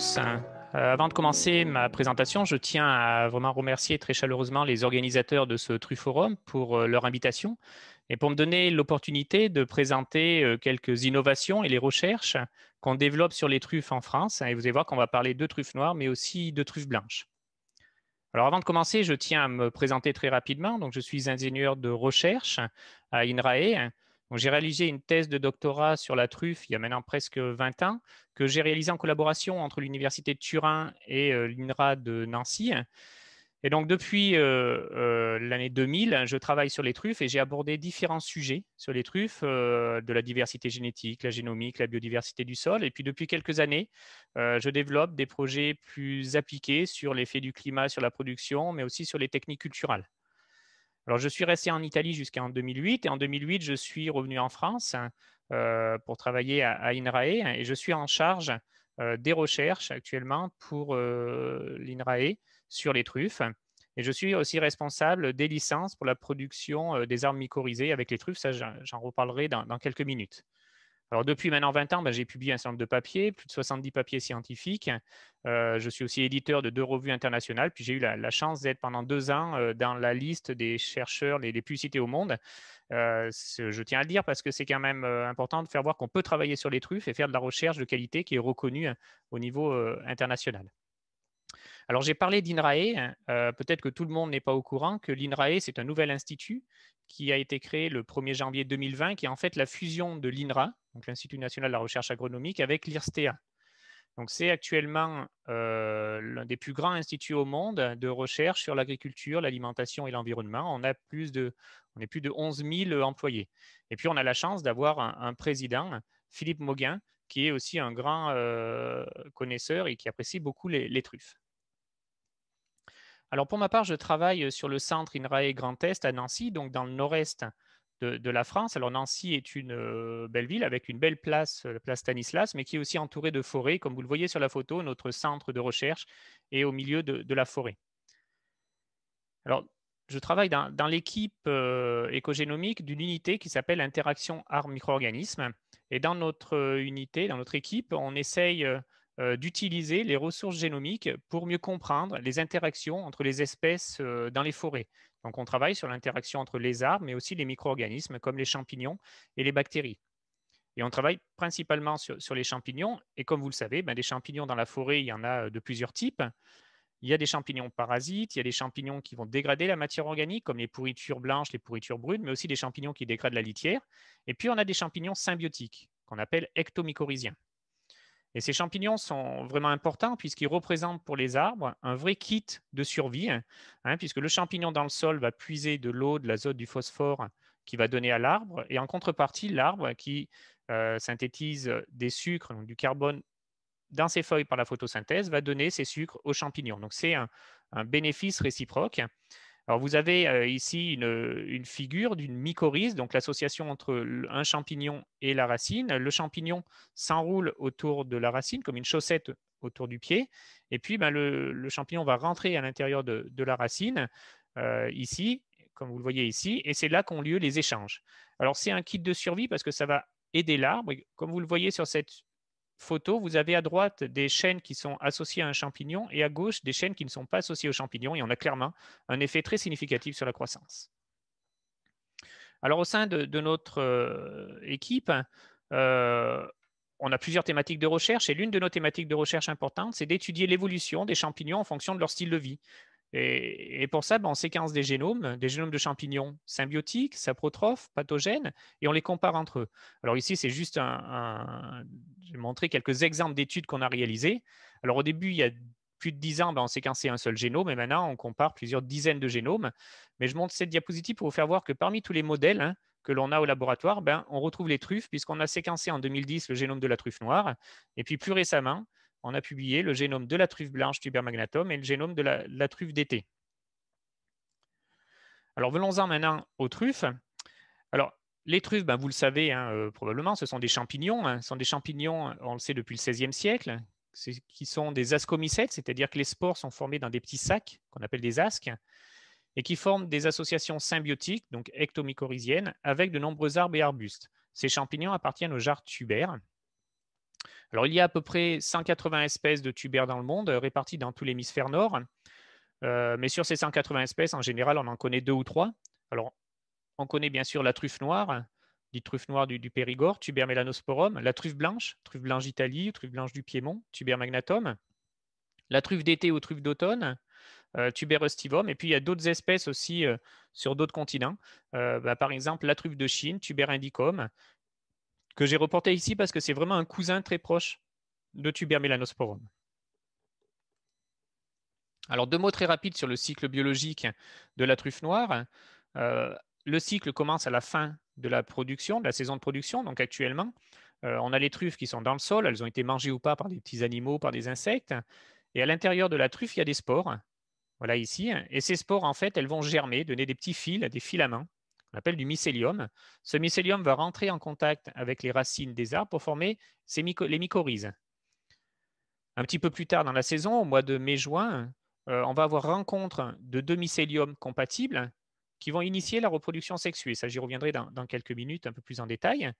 tous. Euh, avant de commencer ma présentation, je tiens à vraiment remercier très chaleureusement les organisateurs de ce Forum pour euh, leur invitation et pour me donner l'opportunité de présenter euh, quelques innovations et les recherches qu'on développe sur les truffes en France. Et vous allez voir qu'on va parler de truffes noires, mais aussi de truffes blanches. Alors avant de commencer, je tiens à me présenter très rapidement. Donc, je suis ingénieur de recherche à INRAE. J'ai réalisé une thèse de doctorat sur la truffe il y a maintenant presque 20 ans, que j'ai réalisée en collaboration entre l'Université de Turin et euh, l'INRA de Nancy. Et donc, depuis euh, euh, l'année 2000, je travaille sur les truffes et j'ai abordé différents sujets sur les truffes, de la diversité génétique, la génomique, la biodiversité du sol. Et puis, depuis quelques années, je développe des projets plus appliqués sur l'effet du climat sur la production, mais aussi sur les techniques culturelles. Alors, je suis resté en Italie jusqu'en 2008 et en 2008, je suis revenu en France euh, pour travailler à, INRAE et je suis en charge euh, des recherches actuellement pour euh, l'INRAE sur les truffes. Et je suis aussi responsable des licences pour la production des armes mycorhizés avec les truffes. Ça, j'en reparlerai dans quelques minutes. Alors, depuis maintenant 20 ans, ben, j'ai publié un certain nombre de papiers, plus de 70 papiers scientifiques. Euh, je suis aussi éditeur de deux revues internationales. Puis, j'ai eu la, chance d'être pendant deux ans euh, dans la liste des chercheurs les, plus cités au monde. Euh, je tiens à le dire parce que c'est quand même important de faire voir qu'on peut travailler sur les truffes et faire de la recherche de qualité qui est reconnue hein, au niveau international. Alors j'ai parlé d'INRAE, hein, peut-être que tout le monde n'est pas au courant que l'INRAE, c'est un nouvel institut qui a été créé le 1er janvier 2020, qui est en fait la fusion de l'INRA, donc l'Institut national de la recherche agronomique, avec l'IRSTEA. c'est actuellement euh, l'un des plus grands instituts au monde de recherche sur l'agriculture, l'alimentation et l'environnement. On a plus de, on est plus de 11 000 employés. Et puis on a la chance d'avoir un, président, Philippe Mauguin, qui est aussi un grand euh, connaisseur et qui apprécie beaucoup les, les truffes. Alors pour ma part, je travaille sur le centre INRAE Grand Est à Nancy, donc dans le nord-est de, la France. Alors Nancy est une euh, belle ville avec une belle place, euh, la place Stanislas, mais qui est aussi entourée de forêts, comme vous le voyez sur la photo, notre centre de recherche est au milieu de, la forêt. Alors, je travaille dans, l'équipe euh, écogénomique d'une unité qui s'appelle Interaction micro microorganismes Et dans notre unité, dans notre équipe, on essaye d'utiliser les ressources génomiques pour mieux comprendre les interactions entre les espèces dans les forêts. Donc on travaille sur l'interaction entre les arbres, mais aussi les micro-organismes comme les champignons et les bactéries. Et on travaille principalement sur, les champignons. Et comme vous le savez, ben, des champignons dans la forêt, il y en a euh, de plusieurs types. Il y a des champignons parasites, il y a des champignons qui vont dégrader la matière organique, comme les pourritures blanches, les pourritures brunes, mais aussi des champignons qui dégradent la litière. Et puis, on a des champignons symbiotiques, qu'on appelle ectomycorhiziens. Et ces champignons sont vraiment importants puisqu'ils représentent pour les arbres un vrai kit de survie, hein, puisque le champignon dans le sol va puiser de l'eau, de l'azote, du phosphore qui va donner à l'arbre, et en contrepartie, l'arbre qui euh, synthétise des sucres, du carbone dans ses feuilles par la photosynthèse, va donner ces sucres aux champignons. Donc c'est un bénéfice réciproque vous avez euh, ici une, figure d'une mycorhize, donc l'association entre un champignon et la racine. Le champignon s'enroule autour de la racine comme une chaussette autour du pied. Et puis, ben, le, champignon va rentrer à l'intérieur de, la racine, euh, ici, comme vous le voyez ici. Et c'est là qu'ont lieu les échanges. Alors, c'est un kit de survie parce que ça va aider l'arbre. Comme vous le voyez sur cette photo, vous avez à droite des chaînes qui sont associées à un champignon et à gauche des chaînes qui ne sont pas associées au champignon. Et on a clairement un effet très significatif sur la croissance. Alors au sein de, notre euh, équipe, euh, on a plusieurs thématiques de recherche et l'une de nos thématiques de recherche importantes, c'est d'étudier l'évolution des champignons en fonction de leur style de vie. Et, pour ça, ben, on séquence des génomes, des génomes de champignons symbiotiques, saprotrophes, pathogènes, et on les compare entre eux. Alors ici, c'est juste un, J'ai montré quelques exemples d'études qu'on a réalisées. Alors au début, il y a plus de 10 ans, ben, on séquençait un seul génome et maintenant on compare plusieurs dizaines de génomes. Mais je montre cette diapositive pour vous faire voir que parmi tous les modèles hein, que l'on a au laboratoire, ben, on retrouve les truffes puisqu'on a séquencé en 2010 le génome de la truffe noire. Et puis plus récemment, on a publié le génome de la truffe blanche magnatum et le génome de la, truffe d'été. Alors venons-en maintenant aux truffes. Alors les truffes, ben, vous le savez hein, euh, probablement, ce sont des champignons. Hein. ce sont des champignons, on le sait depuis le XVIe siècle, qui sont des ascomycètes, c'est-à-dire que les spores sont formés dans des petits sacs qu'on appelle des asques et qui forment des associations symbiotiques, donc ectomycorhiziennes, avec de nombreux arbres et arbustes. Ces champignons appartiennent au genre tuber, alors, il y a à peu près 180 espèces de tubères dans le monde, euh, réparties dans tout l'hémisphère nord. Euh, mais sur ces 180 espèces, en général, on en connaît deux ou trois. Alors, on connaît bien sûr la truffe noire, dit truffe noire du, Périgord, tuber melanosporum, la truffe blanche, truffe blanche d'Italie, truffe blanche du Piémont, tuber magnatum, la truffe d'été ou truffe d'automne, euh, tuber Et puis, il y a d'autres espèces aussi sur d'autres continents. Bah, par exemple, la truffe de Chine, tuber indicum, que j'ai reporté ici parce que c'est vraiment un cousin très proche de Tubermélanosporum. Alors, deux mots très rapides sur le cycle biologique de la truffe noire. Euh, le cycle commence à la fin de la production, de la saison de production, donc actuellement. Euh, on a les truffes qui sont dans le sol, elles ont été mangées ou pas par des petits animaux, par des insectes. Et à l'intérieur de la truffe, il y a des spores. Voilà ici. Et ces spores, en fait, elles vont germer, donner des petits fils, des filaments on l'appelle du mycélium. Ce mycélium va rentrer en contact avec les racines des arbres pour former les mycorhizes. Un petit peu plus tard dans la saison, au mois de mai-juin, euh, on va avoir rencontre de deux mycéliums compatibles qui vont initier la reproduction sexuée. Ça, j'y reviendrai dans, dans, quelques minutes un peu plus en détail.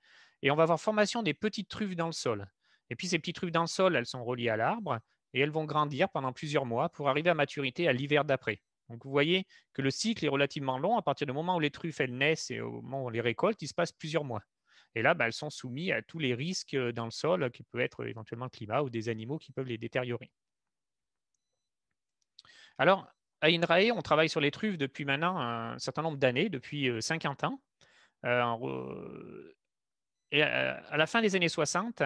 Et on va avoir formation des petites truffes dans le sol. Et puis ces petites truffes dans le sol, elles sont reliées à l'arbre et elles vont grandir pendant plusieurs mois pour arriver à maturité à l'hiver d'après. Donc vous voyez que le cycle est relativement long. À partir du moment où les truffes naissent et au moment où on les récolte, il se passe plusieurs mois. Et là, bah, elles sont soumises à tous les risques euh, dans le sol, qui peut être éventuellement le climat ou des animaux qui peuvent les détériorer. Alors, à INRAE, on travaille sur les truffes depuis maintenant un certain nombre d'années, depuis 50 euh, ans. Euh, et euh, à la fin des années 60,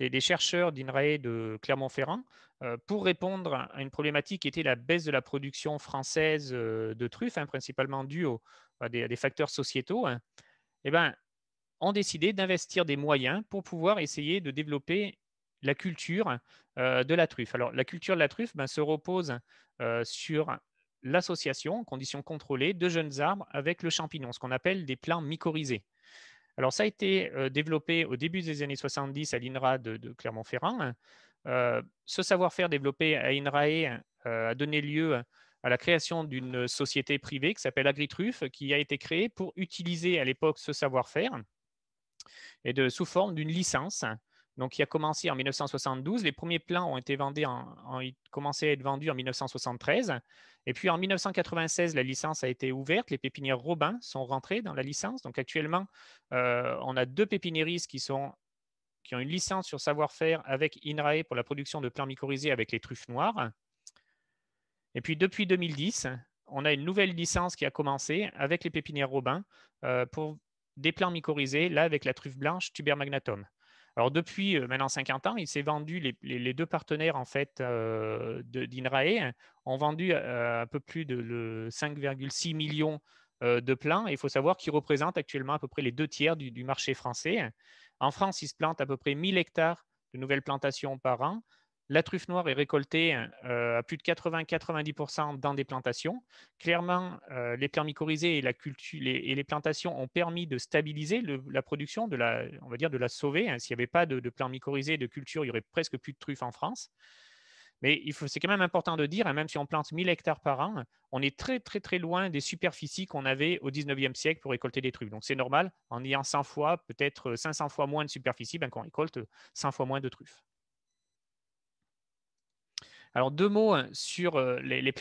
des chercheurs d'INRAE de Clermont-Ferrand, euh, pour répondre à une problématique qui était la baisse de la production française euh, de truffes, hein, principalement due à, des, facteurs sociétaux, hein, eh ben, ont décidé d'investir des moyens pour pouvoir essayer de développer la culture de la truffe. Alors, la culture de la truffe ben, se repose sur l'association, en conditions contrôlées, de jeunes arbres avec le champignon, ce qu'on appelle des plants mycorhizés. Alors, ça a été euh, développé au début des années 70 à l'INRA de, Clermont-Ferrand. Euh, ce savoir-faire développé à INRAE euh, a donné lieu à la création d'une société privée qui s'appelle Agritruf, qui a été créée pour utiliser à l'époque ce savoir-faire et de, sous forme d'une licence qui a commencé en 1972. Les premiers plans ont été vendus en, commencé à être vendus en 1973. Et puis, en 1996, la licence a été ouverte. Les pépinières Robin sont rentrées dans la licence. Donc, actuellement, euh, on a deux pépiniéristes qui, sont, qui ont une licence sur savoir-faire avec INRAE pour la production de plants mycorhizés avec les truffes noires. Et puis, depuis 2010, on a une nouvelle licence qui a commencé avec les pépinières Robin euh, pour des plants mycorhizés, là avec la truffe blanche Tuber magnatum. Alors depuis euh, maintenant 50 ans, il s'est vendu, les, deux partenaires en fait euh, d'Inrae ont vendu euh, un peu plus de 5,6 millions de plants. Il faut savoir qu'ils représentent actuellement à peu près les deux tiers du marché français. En France, ils se plantent à peu près 1000 hectares de nouvelles plantations par an. La truffe noire est récoltée euh, à plus de 80-90% dans des plantations. Clairement, euh, les permicorisés et, et les plantations ont permis de stabiliser la production, de la, on va dire de la sauver. Hein. S'il n'y avait pas de, de permicorisés et de culture, il y aurait presque plus de truffes en France. Mais c'est quand même important de dire, hein, même si on plante 1000 hectares par an, on est très très très loin des superficies qu'on avait au 19e siècle pour récolter des truffes. Donc c'est normal, en ayant 100 fois, peut-être 500 euh, fois moins de superficie, ben, qu'on récolte 100 fois moins de truffes. Alors, deux mots hein, sur euh, les, les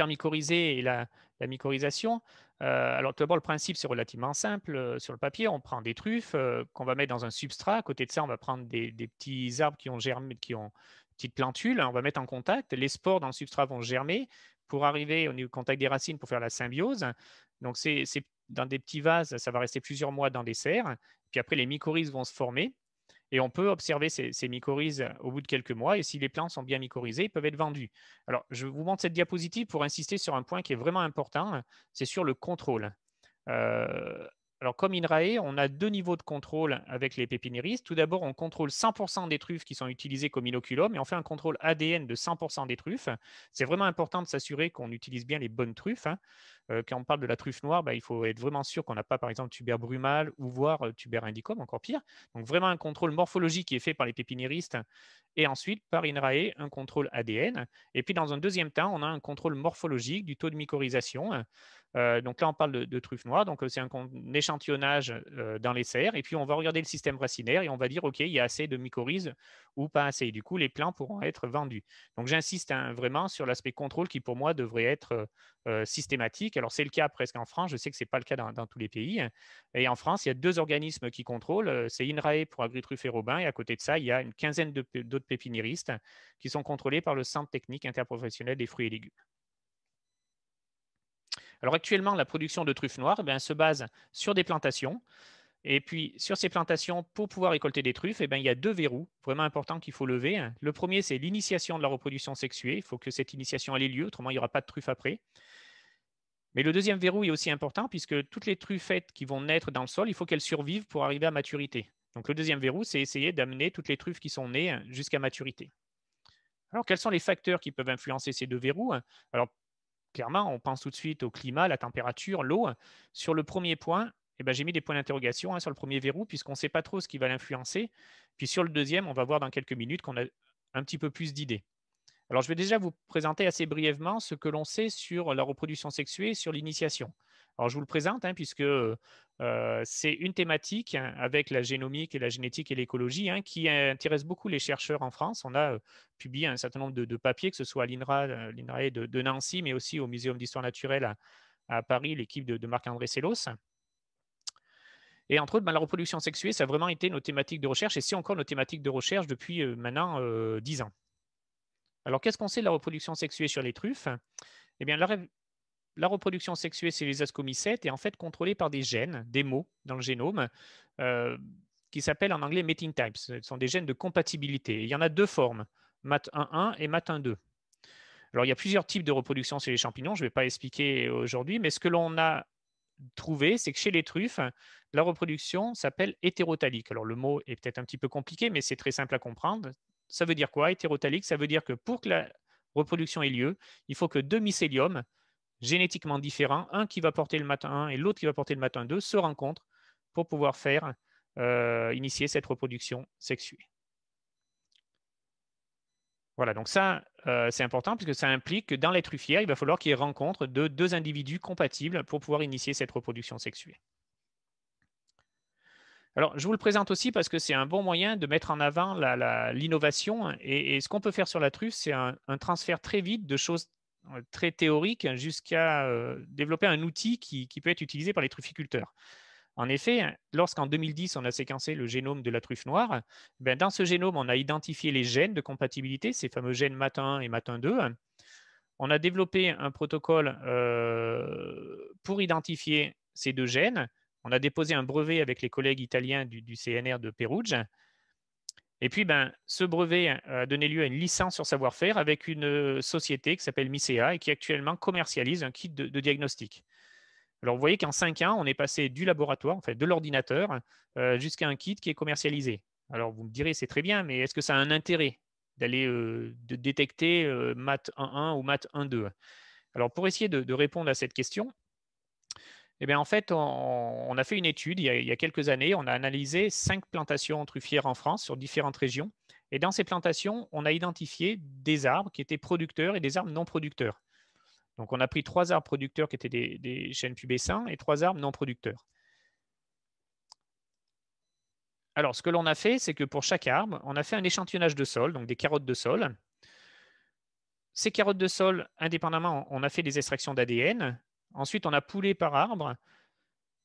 et la, la mycorhisation. Euh, alors, tout d'abord, le principe, c'est relativement simple. Euh, sur le papier, on prend des truffes qu'on va mettre dans un substrat. À côté de ça, on va prendre des, petits arbres qui ont germé, qui ont petites plantules. Hein, on va mettre en contact. Les spores dans le substrat vont germer pour arriver au contact des racines pour faire la symbiose. Donc, c'est dans des petits vases, ça va rester plusieurs mois dans des serres. Puis après, les mycorhizes vont se former et on peut observer ces, mycorhizes euh, au bout de quelques mois. Et si les plants sont bien mycorhizés, ils peuvent être vendus. Alors, je vous montre cette diapositive pour insister sur un point qui est vraiment important, hein, c'est sur le contrôle. Euh, alors, comme INRAE, on a deux niveaux de contrôle avec les pépiniéristes. Tout d'abord, on contrôle 100% des truffes qui sont utilisées comme inoculum et on fait un contrôle ADN de 100% des truffes. C'est vraiment important de s'assurer qu'on utilise bien les bonnes truffes. Hein. Euh, quand on parle de la truffe noire, bah, il faut être vraiment sûr qu'on n'a pas, par exemple, tuber brumale ou voire euh, tuber indicum, encore pire. Donc, vraiment un contrôle morphologique qui est fait par les pépiniéristes et ensuite, par INRAE, un contrôle ADN. Et puis, dans un deuxième temps, on a un contrôle morphologique du taux de mycorhisation. Hein. Euh, donc là, on parle de, truffes truffe noire. Donc, euh, c'est un, échantillonnage euh, dans les serres. Et puis, on va regarder le système racinaire et on va dire, OK, il y a assez de mycorhizes ou pas assez. Et du coup, les plants pourront être vendus. Donc, j'insiste hein, vraiment sur l'aspect contrôle qui, pour moi, devrait être systématique. Alors, c'est le cas presque en France. Je sais que ce n'est pas le cas dans, tous les pays. Hein. Et en France, il y a deux organismes qui contrôlent. C'est INRAE pour agri et Robin. Et à côté de ça, il y a une quinzaine d'autres pépiniéristes qui sont contrôlés par le Centre technique interprofessionnel des fruits et légumes. Alors actuellement, la production de truffes noires eh se base sur des plantations. Et puis, sur ces plantations, pour pouvoir récolter des truffes, eh il y a deux verrous vraiment importants qu'il faut lever. Le premier, c'est l'initiation de la reproduction sexuée. Il faut que cette initiation ait lieu, autrement, il n'y aura pas de truffes après. Mais le deuxième verrou est aussi important, puisque toutes les truffettes qui vont naître dans le sol, il faut qu'elles survivent pour arriver à maturité. Donc, le deuxième verrou, c'est essayer d'amener toutes les truffes qui sont nées jusqu'à maturité. Alors, quels sont les facteurs qui peuvent influencer ces deux verrous Alors, clairement, on pense tout de suite au climat, la température, l'eau. Sur le premier point, eh ben, j'ai mis des points d'interrogation hein, sur le premier verrou, puisqu'on ne sait pas trop ce qui va l'influencer. Puis sur le deuxième, on va voir dans quelques minutes qu'on a un petit peu plus d'idées. Alors, je vais déjà vous présenter assez brièvement ce que l'on sait sur la reproduction sexuée sur l'initiation. Alors, je vous le présente, hein, puisque euh, c'est une thématique hein, avec la génomique et la génétique et l'écologie hein, qui intéresse beaucoup les chercheurs en France. On a euh, publié un certain nombre de, papiers, que ce soit à l'INRA, euh, l'INRA de, Nancy, mais aussi au Muséum d'histoire naturelle à, Paris, l'équipe de, Marc-André Sellos. Et entre autres, ben, la reproduction sexuée, ça a vraiment été nos thématiques de recherche, et c'est encore nos thématiques de recherche depuis maintenant dix ans. Alors, qu'est-ce qu'on sait de la reproduction sexuée sur les truffes eh bien, la, la reproduction sexuée chez les ascomycètes est en fait contrôlée par des gènes, des mots dans le génome, euh, qui s'appellent en anglais mating types. Ce sont des gènes de compatibilité. Il y en a deux formes, mat 1 et mat 2 Alors, il y a plusieurs types de reproduction chez les champignons, je ne vais pas expliquer aujourd'hui, mais ce que l'on a trouvé, c'est que chez les truffes, la reproduction s'appelle hétérotalique. Alors, le mot est peut-être un petit peu compliqué, mais c'est très simple à comprendre. Ça veut dire quoi, hétérotalique Ça veut dire que pour que la reproduction ait lieu, il faut que deux mycéliums génétiquement différents, un qui va porter le matin 1 et l'autre qui va porter le matin 2, se rencontrent pour pouvoir faire euh, initier cette reproduction sexuée. Voilà, donc ça, euh, c'est important puisque ça implique que dans les truffières, il va falloir qu'il y ait rencontre de deux individus compatibles pour pouvoir initier cette reproduction sexuée. Alors, je vous le présente aussi parce que c'est un bon moyen de mettre en avant l'innovation. Et, ce qu'on peut faire sur la truffe, c'est un transfert très vite de choses euh, très théorique jusqu'à euh, développer un outil qui, peut être utilisé par les trufficulteurs. En effet, lorsqu'en 2010, on a séquencé le génome de la truffe noire, ben dans ce génome, on a identifié les gènes de compatibilité, ces fameux gènes MAT1 et matin 2 On a développé un protocole euh, pour identifier ces deux gènes. On a déposé un brevet avec les collègues italiens du, du CNR de Perugia, et puis, ben, ce brevet a donné lieu à une licence sur savoir-faire avec une euh, société qui s'appelle Micea et qui actuellement commercialise un kit de, diagnostic. Alors, vous voyez qu'en cinq ans, on est passé du laboratoire, en fait, de l'ordinateur, euh, jusqu'à un kit qui est commercialisé. Alors, vous me direz, c'est très bien, mais est-ce que ça a un intérêt d'aller euh, détecter math MAT 1.1 ou MAT 1.2 Alors, pour essayer de, répondre à cette question, eh en fait, on, a fait une étude il y a, quelques années. On a analysé cinq plantations truffières en France sur différentes régions. Et dans ces plantations, on a identifié des arbres qui étaient producteurs et des arbres non producteurs. Donc, on a pris trois arbres producteurs qui étaient des, chênes pubescents et trois arbres non producteurs. Alors, ce que l'on a fait, c'est que pour chaque arbre, on a fait un échantillonnage de sol, donc des carottes de sol. Ces carottes de sol, indépendamment, on a fait des extractions d'ADN Ensuite, on a poulé par arbre.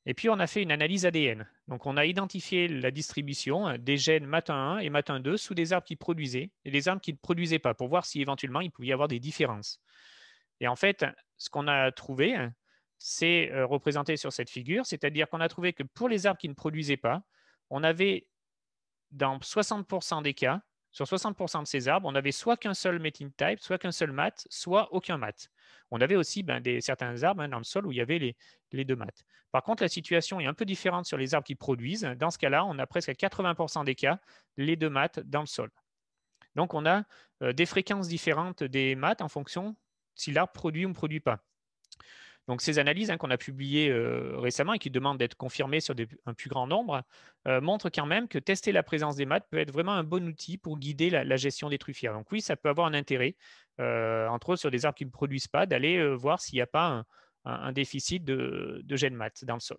Et puis, on a fait une analyse ADN. Donc, on a identifié la distribution des gènes matin 1 et matin 2 sous des arbres qui produisaient et des arbres qui ne produisaient pas pour voir si éventuellement il pouvait y avoir des différences. Et en fait, ce qu'on a trouvé, c'est euh, représenté sur cette figure, c'est-à-dire qu'on a trouvé que pour les arbres qui ne produisaient pas, on avait dans 60% des cas sur 60% de ces arbres, on n'avait soit qu'un seul mating type, soit qu'un seul mat, soit aucun mat. On avait aussi ben, des, certains arbres hein, dans le sol où il y avait les, deux mats. Par contre, la situation est un peu différente sur les arbres qui produisent. Dans ce cas-là, on a presque à 80% des cas les deux mats dans le sol. Donc, on a euh, des fréquences différentes des mats en fonction si l'arbre produit ou ne produit pas. Donc ces analyses hein, qu'on a publiées euh, récemment et qui demandent d'être confirmées sur un plus grand nombre euh, montrent quand même que tester la présence des maths peut être vraiment un bon outil pour guider la, gestion des truffières. Donc oui, ça peut avoir un intérêt, euh, entre autres sur des arbres qui ne produisent pas, d'aller voir s'il n'y a pas un, déficit de, de gènes maths dans le sol.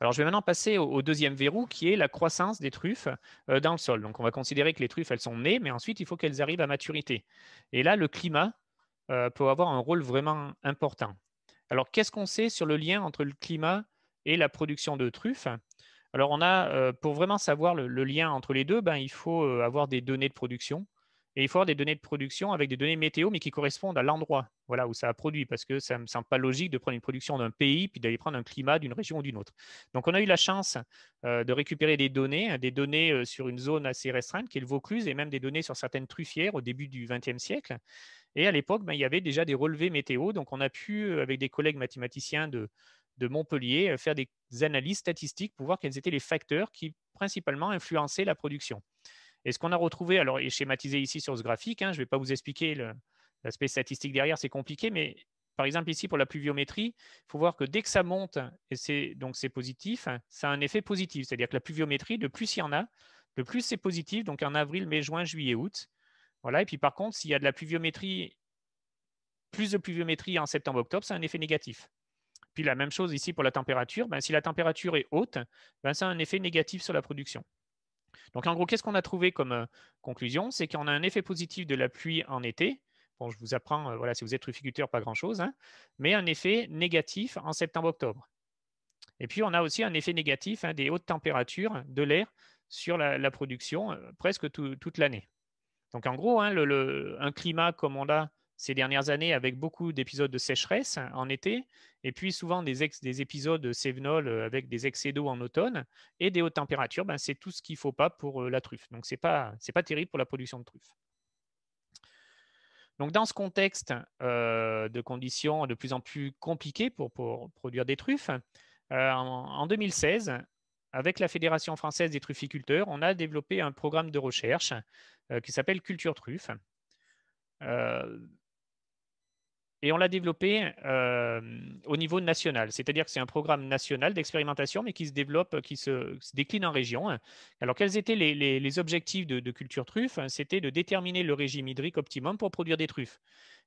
Alors, je vais maintenant passer au, deuxième verrou qui est la croissance des truffes dans le sol. Donc, on va considérer que les truffes, elles sont nées, mais ensuite, il faut qu'elles arrivent à maturité. Et là, le climat peut avoir un rôle vraiment important. Alors, qu'est-ce qu'on sait sur le lien entre le climat et la production de truffes Alors, on a, euh, pour vraiment savoir le, lien entre les deux, ben, il faut euh, avoir des données de production. Et il faut avoir des données de production avec des données météo, mais qui correspondent à l'endroit voilà, où ça a produit, parce que ça ne me semble pas logique de prendre une production d'un pays, puis d'aller prendre un climat d'une région ou d'une autre. Donc, on a eu la chance euh, de récupérer des données, hein, des données sur une zone assez restreinte, qui est le Vaucluse, et même des données sur certaines truffières au début du XXe siècle. Et à l'époque, ben, il y avait déjà des relevés météo. Donc, on a pu, euh, avec des collègues mathématiciens de, Montpellier, euh, faire des analyses statistiques pour voir quels étaient les facteurs qui principalement influençaient la production. Et ce qu'on a retrouvé, alors, est schématisé ici sur ce graphique, hein, je ne vais pas vous expliquer l'aspect statistique derrière, c'est compliqué, mais par exemple, ici, pour la pluviométrie, il faut voir que dès que ça monte, et c'est donc c'est positif, ça a un effet positif. C'est-à-dire que la pluviométrie, de plus il y en a, le plus c'est positif. Donc en avril, mai, juin, juillet, août. Et puis par contre, s'il y a de la pluviométrie, plus de pluviométrie en septembre-octobre, c'est un effet négatif. Puis la même chose ici pour la température. Ben, si la température est haute, ben, ça a un effet négatif sur la production. Donc en gros, qu'est-ce qu'on a trouvé comme euh, conclusion C'est qu'on a un effet positif de la pluie en été. Bon, je vous apprends, euh, voilà, si vous êtes ruficulteur, pas grand-chose, hein. mais un effet négatif en septembre-octobre. Et puis on a aussi un effet négatif hein, des hautes températures de l'air sur la, production euh, presque toute l'année. Donc en gros, hein, un climat comme on l'a ces dernières années avec beaucoup d'épisodes de sécheresse en été, et puis souvent des, épisodes de épisodes euh, avec des excès d'eau en automne et des hautes températures, ben, c'est tout ce qu'il ne faut pas pour euh, la truffe. Donc ce n'est pas, terrible pour la production de truffes. Donc dans ce contexte euh, de conditions de plus en plus compliquées pour, produire des truffes, en 2016, avec la Fédération française des trufficulteurs, on a développé un programme de recherche euh, qui s'appelle Culture Truffe. Euh, et on l'a développé euh, au niveau national, c'est-à-dire que c'est un programme national d'expérimentation, mais qui se développe, qui se, décline en région. Alors, quels étaient les, objectifs de, de Culture Truffe C'était de déterminer le régime hydrique optimum pour produire des truffes.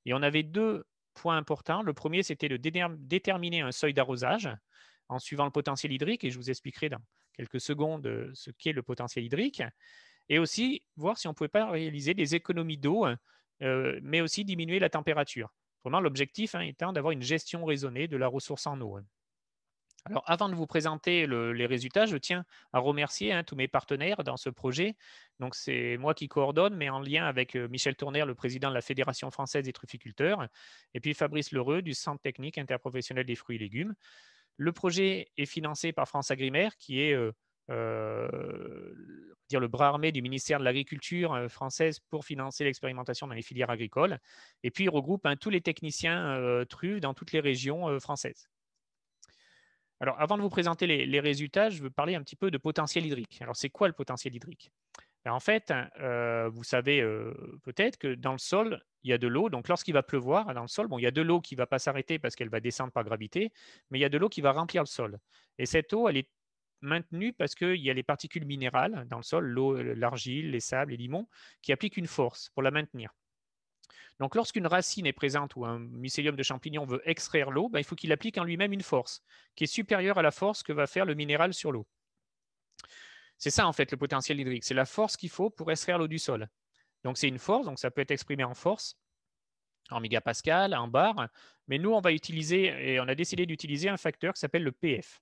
Et on avait deux points importants. Le premier, c'était de déterminer un seuil d'arrosage en suivant le potentiel hydrique, et je vous expliquerai dans quelques secondes ce qu'est le potentiel hydrique et aussi voir si on ne pouvait pas réaliser des économies d'eau, hein, euh, mais aussi diminuer la température. Vraiment, l'objectif hein, étant d'avoir une gestion raisonnée de la ressource en eau. Hein. Alors, avant de vous présenter les résultats, je tiens à remercier tous mes partenaires dans ce projet. Donc, c'est moi qui coordonne, mais en lien avec euh, Michel Tourner, le président de la Fédération française des trufficulteurs, et puis Fabrice Lereux du Centre technique interprofessionnel des fruits et légumes. Le projet est financé par France Agrimaire, qui est euh, dire le bras armé du ministère de l'Agriculture euh, française pour financer l'expérimentation dans les filières agricoles. Et puis, il regroupe hein, tous les techniciens euh, dans toutes les régions euh, françaises. Alors, avant de vous présenter les, résultats, je veux parler un petit peu de potentiel hydrique. Alors, c'est quoi le potentiel hydrique ben, En fait, euh, vous savez peut-être que dans le sol, il y a de l'eau. Donc, lorsqu'il va pleuvoir dans le sol, bon, il y a de l'eau qui ne va pas s'arrêter parce qu'elle va descendre par gravité, mais il y a de l'eau qui va remplir le sol. Et cette eau, elle est maintenue parce qu'il y a les particules minérales dans le sol, l'eau, l'argile, les sables, les limons, qui appliquent une force pour la maintenir. Donc lorsqu'une racine est présente ou un mycélium de champignon veut extraire l'eau, ben, il faut qu'il applique en lui-même une force qui est supérieure à la force que va faire le minéral sur l'eau. C'est ça en fait le potentiel hydrique, c'est la force qu'il faut pour extraire l'eau du sol. Donc c'est une force, donc ça peut être exprimé en force, en mégapascal, en bar, mais nous on va utiliser et on a décidé d'utiliser un facteur qui s'appelle le PF.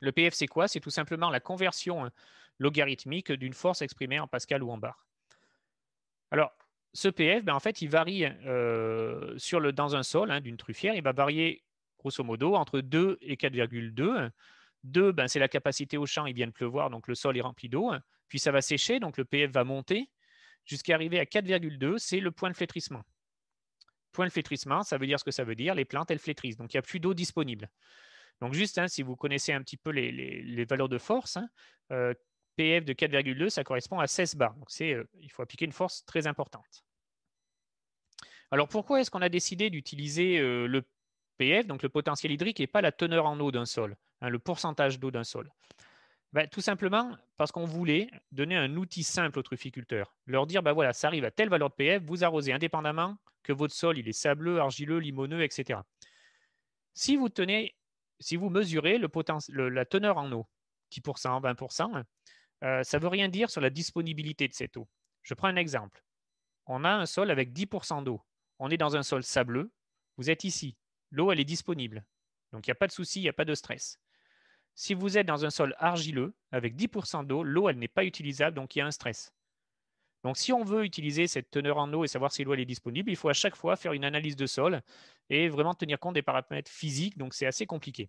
Le PF, c'est quoi C'est tout simplement la conversion hein, logarithmique d'une force exprimée en Pascal ou en bar. Alors, ce PF, ben, en fait, il varie euh, dans un sol hein, d'une truffière, il va varier grosso modo entre 2 et 4,2. 2, ben, c'est la capacité au champ, il vient de pleuvoir, donc le sol est rempli d'eau. Puis ça va sécher, donc le PF va monter jusqu'à arriver à 4,2, c'est le point de flétrissement. Point de flétrissement, ça veut dire ce que ça veut dire, les plantes, elles flétrissent, donc il n'y a plus d'eau disponible. Donc juste, hein, si vous connaissez un petit peu les, valeurs de force, hein, euh, PF de 4,2, ça correspond à 16 bars. Donc euh, il faut appliquer une force très importante. Alors pourquoi est-ce qu'on a décidé d'utiliser euh, le PF, donc le potentiel hydrique, et pas la teneur en eau d'un sol, hein, le pourcentage d'eau d'un sol ben, Tout simplement parce qu'on voulait donner un outil simple aux trufficulteurs. Leur dire, ben voilà, ça arrive à telle valeur de PF, vous arrosez indépendamment que votre sol il est sableux, argileux, limoneux, etc. Si vous tenez si vous mesurez le la teneur en eau, 10%, 20%, euh, ça ne veut rien dire sur la disponibilité de cette eau. Je prends un exemple. On a un sol avec 10% d'eau. On est dans un sol sableux. Vous êtes ici. L'eau, elle est disponible. Donc, il n'y a pas de souci, il n'y a pas de stress. Si vous êtes dans un sol argileux avec 10% d'eau, l'eau, elle n'est pas utilisable, donc il y a un stress. Donc, si on veut utiliser cette teneur en eau et savoir si l'eau est disponible, il faut à chaque fois faire une analyse de sol et vraiment tenir compte des paramètres physiques. Donc, c'est assez compliqué.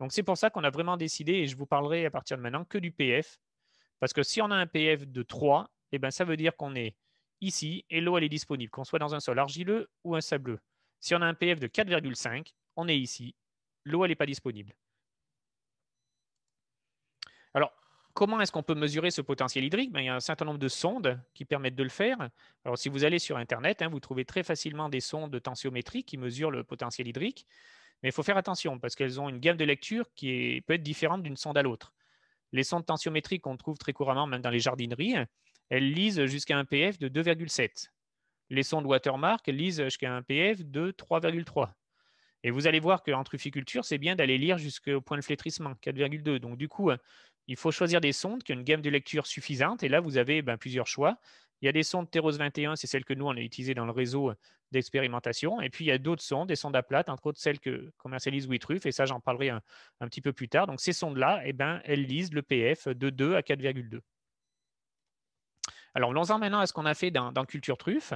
Donc, c'est pour ça qu'on a vraiment décidé, et je vous parlerai à partir de maintenant, que du PF. Parce que si on a un PF de 3, eh ben, ça veut dire qu'on est ici et l'eau, est disponible, qu'on soit dans un sol argileux ou un sableux. Si on a un PF de 4,5, on est ici. L'eau, elle n'est pas disponible. Alors, comment est-ce qu'on peut mesurer ce potentiel hydrique ben, Il y a un certain nombre de sondes qui permettent de le faire. Alors, si vous allez sur Internet, hein, vous trouvez très facilement des sondes tensiométriques qui mesurent le potentiel hydrique. Mais il faut faire attention parce qu'elles ont une gamme de lecture qui peut être différente d'une sonde à l'autre. Les sondes tensiométriques qu'on trouve très couramment, même dans les jardineries, elles lisent jusqu'à un PF de 2,7. Les sondes Watermark lisent jusqu'à un PF de 3,3. Et vous allez voir qu'en trufficulture, c'est bien d'aller lire jusqu'au point de flétrissement, 4,2. Donc, du coup, il faut choisir des sondes qui ont une gamme de lecture suffisante. Et là, vous avez ben, plusieurs choix. Il y a des sondes Teros 21, c'est celle que nous, on a utilisée dans le réseau euh, d'expérimentation. Et puis, il y a d'autres sondes, des sondes à plate, entre autres celles que commercialise Witruf, et ça, j'en parlerai un, petit peu plus tard. Donc, ces sondes-là, eh ben, elles lisent le PF de 2 à 4,2. Alors, allons en maintenant à ce qu'on a fait dans, Culture Truffe.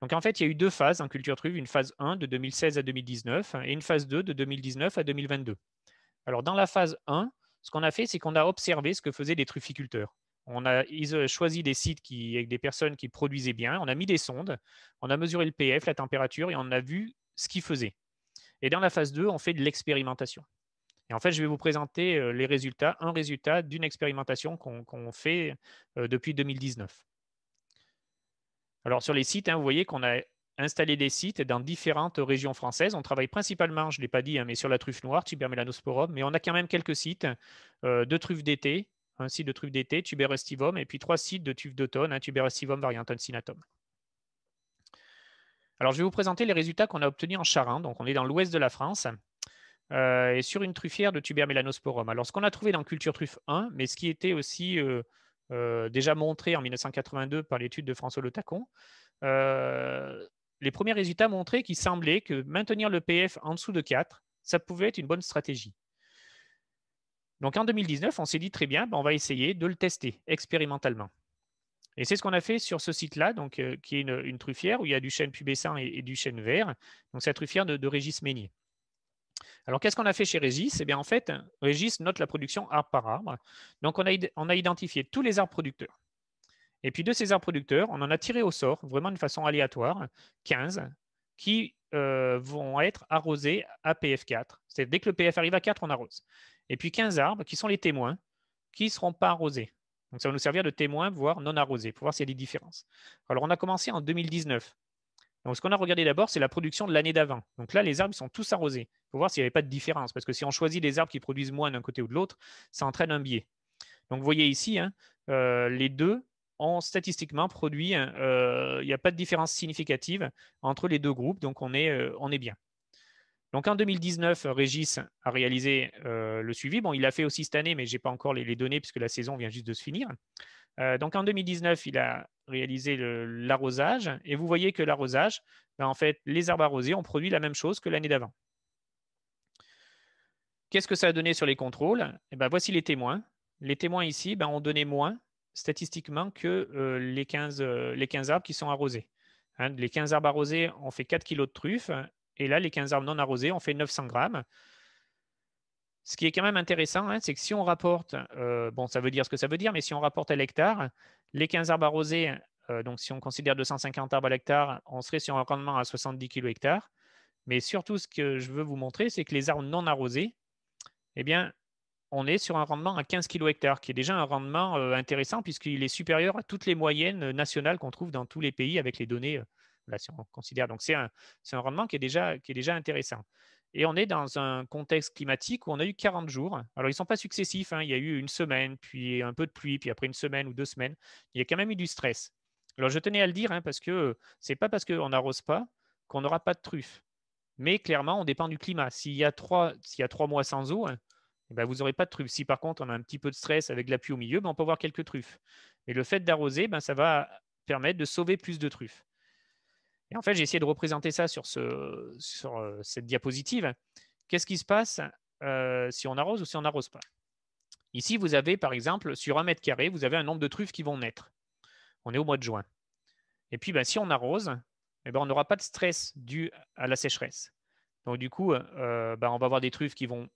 Donc, en fait, il y a eu deux phases dans Culture Truffe, une phase 1 de 2016 à 2019 et une phase 2 de 2019 à 2022. Alors, dans la phase 1, ce qu'on a fait, c'est qu'on a observé ce que faisaient les trufficulteurs. On a euh, choisi des sites avec des personnes qui produisaient bien, on a mis des sondes, on a mesuré le PF, la température, et on a vu ce qu'ils faisaient. Et dans la phase 2, on fait de l'expérimentation. Et en fait, je vais vous présenter euh, les résultats, un résultat d'une expérimentation qu'on fait euh, depuis 2019. Alors sur les sites, hein, vous voyez qu'on a installer des sites dans différentes régions françaises. On travaille principalement, je ne l'ai pas dit, hein, mais sur la truffe noire, Tuber melanosporum, mais on a quand même quelques sites Deux de truffes d'été, un site de truffe d'été, Tuber et puis trois sites de truffes d'automne, un hein, Tuber variantum Alors, je vais vous présenter les résultats qu'on a obtenus en Charente. Donc, on est dans l'ouest de la France. Euh, et sur une truffière de tuber melanosporum. Alors, ce qu'on a trouvé dans Culture Truffe 1, mais ce qui était aussi euh, euh, déjà montré en 1982 par l'étude de François Le Tacon, les premiers résultats montraient qu'il semblait que maintenir le PF en dessous de 4, ça pouvait être une bonne stratégie. Donc en 2019, on s'est dit très bien, ben, on va essayer de le tester expérimentalement. Et c'est ce qu'on a fait sur ce site-là, donc euh, qui est une, une, truffière où il y a du chêne pubescent et, du chêne vert. Donc c'est la truffière de, Régis Meignier. Alors qu'est-ce qu'on a fait chez Régis Eh bien en fait, Régis note la production arbre par arbre. Donc on a, on a identifié tous les arbres producteurs et puis de ces arbres producteurs, on en a tiré au sort, vraiment de façon aléatoire, 15, qui euh, vont être arrosés à PF4. C'est dès que le PF arrive à 4, on arrose. Et puis 15 arbres qui sont les témoins, qui ne seront pas arrosés. Donc ça va nous servir de témoins, voire non arrosés, pour voir s'il y a des différences. Alors on a commencé en 2019. Donc ce qu'on a regardé d'abord, c'est la production de l'année d'avant. Donc là, les arbres sont tous arrosés. Pour voir s'il n'y avait pas de différence, parce que si on choisit des arbres qui produisent moins d'un côté ou de l'autre, ça entraîne un biais. Donc vous voyez ici, hein, euh, les deux statistiquement produit, euh, il n'y a pas de différence significative entre les deux groupes, donc on est, euh, on est bien. Donc en 2019, Régis a réalisé euh, le suivi. Bon, il l'a fait aussi cette année, mais je n'ai pas encore les, données puisque la saison vient juste de se finir. donc en 2019, il a réalisé l'arrosage et vous voyez que l'arrosage, ben, en fait, les arbres arrosés ont produit la même chose que l'année d'avant. Qu'est-ce que ça a donné sur les contrôles eh ben, Voici les témoins. Les témoins ici ben, ont donné moins statistiquement que euh, les, 15, euh, les arbres qui sont arrosés. Hein. les 15 arbres arrosés, on fait 4 kg de truffes, et là, les 15 arbres non arrosés, on fait 900 grammes. Ce qui est quand même intéressant, hein, c'est que si on rapporte, euh, bon, ça veut dire ce que ça veut dire, mais si on rapporte à l'hectare, les 15 arbres arrosés, donc si on considère 250 arbres à l'hectare, on serait sur un rendement à 70 kg hectare. Mais surtout, ce que je veux vous montrer, c'est que les arbres non arrosés, eh bien, on est sur un rendement à 15 kg qui est déjà un rendement euh, intéressant puisqu'il est supérieur à toutes les moyennes euh, nationales qu'on trouve dans tous les pays avec les données, euh, là, considère. Donc, c'est un, rendement qui est, déjà, qui est déjà intéressant. Et on est dans un contexte climatique où on a eu 40 jours. Alors, ils ne sont pas successifs. Hein. Il y a eu une semaine, puis un peu de pluie, puis après une semaine ou deux semaines. Il y a quand même eu du stress. Alors, je tenais à le dire, hein, parce que ce n'est pas parce qu'on n'arrose pas qu'on n'aura pas de truffes. Mais clairement, on dépend du climat. S'il y, a trois, mois sans eau, hein, eh ben, vous n'aurez pas de truffes. Si par contre on a un petit peu de stress avec la pluie au milieu, ben, on peut avoir quelques truffes. Et le fait d'arroser, ben, ça va permettre de sauver plus de truffes. Et en fait, j'ai essayé de représenter ça sur, euh, cette diapositive. Qu'est-ce qui se passe euh, si on arrose ou si on n'arrose pas Ici, vous avez par exemple, sur un mètre carré, vous avez un nombre de truffes qui vont naître. On est au mois de juin. Et puis, ben, si on arrose, eh ben, on n'aura pas de stress dû à la sécheresse. Donc, du coup, euh, ben, on va avoir des truffes qui vont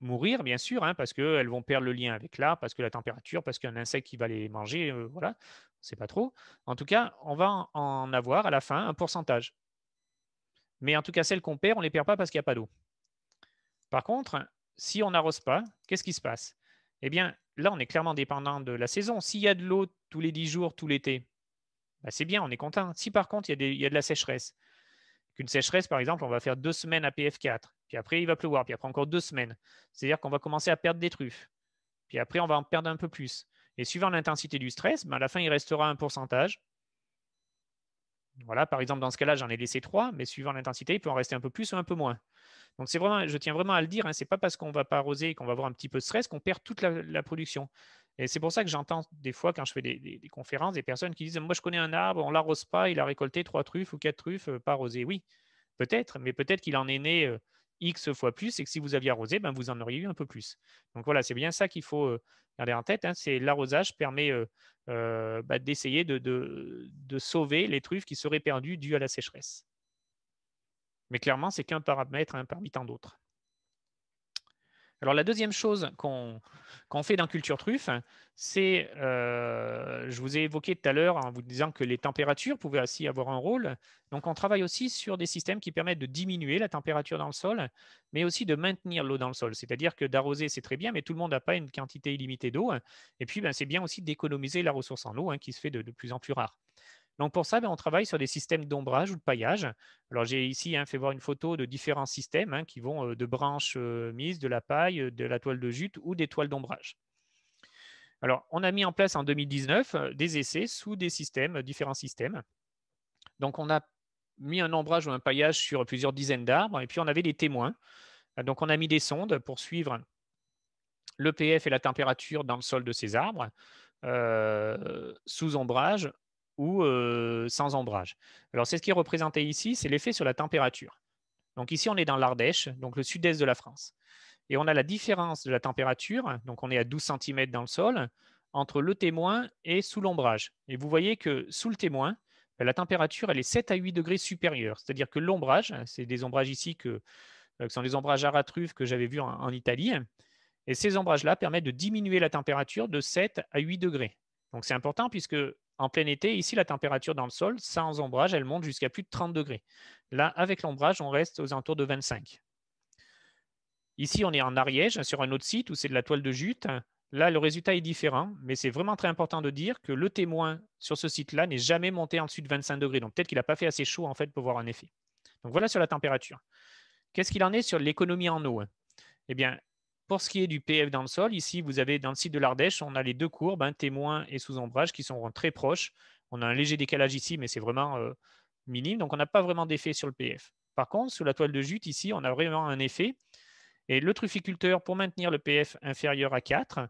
mourir, bien sûr, hein, parce qu'elles vont perdre le lien avec l'art, parce que la température, parce qu'un insecte qui va les manger, on ne sait pas trop. En tout cas, on va en avoir à la fin un pourcentage. Mais en tout cas, celles qu'on perd, on ne les perd pas parce qu'il n'y a pas d'eau. Par contre, si on n'arrose pas, qu'est-ce qui se passe Eh bien, là, on est clairement dépendant de la saison. S'il y a de l'eau tous les 10 jours, tout l'été, bah, c'est bien, on est content. Si par contre, il y, a il y a de la sécheresse, qu'une sécheresse, par exemple, on va faire deux semaines à PF4, puis après, il va pleuvoir. Puis après, encore deux semaines. C'est-à-dire qu'on va commencer à perdre des truffes. Puis après, on va en perdre un peu plus. Et suivant l'intensité du stress, ben, à la fin, il restera un pourcentage. Voilà, par exemple, dans ce cas-là, j'en ai laissé trois, mais suivant l'intensité, il peut en rester un peu plus ou un peu moins. Donc, c'est vraiment, je tiens vraiment à le dire, hein, ce n'est pas parce qu'on ne va pas arroser et qu'on va avoir un petit peu de stress qu'on perd toute la, production. Et c'est pour ça que j'entends des fois, quand je fais des, conférences, des personnes qui disent Moi, je connais un arbre, on ne l'arrose pas, il a récolté trois truffes ou quatre truffes, euh, pas arrosées. Oui, peut-être, mais peut-être qu'il en est né. Euh, X fois plus et que si vous aviez arrosé, ben, vous en auriez eu un peu plus. Donc voilà, c'est bien ça qu'il faut euh, garder en tête. Hein. c'est l'arrosage permet euh, euh, bah, d'essayer de, sauver les truffes qui seraient perdues dues à la sécheresse. Mais clairement, c'est qu'un paramètre hein, parmi tant d'autres. Alors la deuxième chose qu'on fait dans Culture Truffe, c'est, euh, je vous ai évoqué tout à l'heure en vous disant que les températures pouvaient aussi avoir un rôle. Donc on travaille aussi sur des systèmes qui permettent de diminuer la température dans le sol, mais aussi de maintenir l'eau dans le sol. C'est-à-dire que d'arroser, c'est très bien, mais tout le monde n'a pas une quantité illimitée d'eau. Et puis ben, c'est bien aussi d'économiser la ressource en eau hein, qui se fait de plus en plus rare pour ça, ben, on travaille sur des systèmes d'ombrage ou de paillage. Alors j'ai ici hein, fait voir une photo de différents systèmes hein, qui vont euh, de branches euh, mises, de la paille, de la toile de jute ou des toiles d'ombrage. Alors on a mis en place en 2019 euh, des essais sous des systèmes, différents systèmes. Donc on a mis un ombrage ou un paillage sur plusieurs dizaines d'arbres et puis on avait des témoins. Donc on a mis des sondes pour suivre le pf et la température dans le sol de ces arbres sous ombrage ou sans ombrage. Alors, c'est ce qui est représenté ici, c'est l'effet sur la température. Donc ici, on est dans l'Ardèche, donc le sud-est de la France. Et on a la différence de la température, donc on est à 12 cm dans le sol, entre le témoin et sous l'ombrage. Et vous voyez que sous le témoin, ben, la température, elle est 7 à 8 degrés supérieure. C'est-à-dire que l'ombrage, c'est des ombrages ici que, euh, sont des ombrages à que j'avais vus en, en Italie. Et ces ombrages-là permettent de diminuer la température de 7 à 8 degrés. Donc c'est important puisque en plein été, ici, la température dans le sol, sans ombrage, elle monte jusqu'à plus de 30 degrés. Là, avec l'ombrage, on reste aux alentours de 25. Ici, on est en Ariège, sur un autre site où c'est de la toile de jute. Là, le résultat est différent, mais c'est vraiment très important de dire que le témoin sur ce site-là n'est jamais monté en dessous de 25 degrés. Donc, peut-être qu'il n'a pas fait assez chaud en fait pour voir un effet. Donc, voilà sur la température. Qu'est-ce qu'il en est sur l'économie en eau hein Eh bien, pour ce qui est du PF dans le sol, ici, vous avez dans le site de l'Ardèche, on a les deux courbes, hein, témoin et sous-ombrage, qui sont très proches. On a un léger décalage ici, mais c'est vraiment euh, minime, donc on n'a pas vraiment d'effet sur le PF. Par contre, sous la toile de jute, ici, on a vraiment un effet. Et le trufficulteur, pour maintenir le PF inférieur à 4,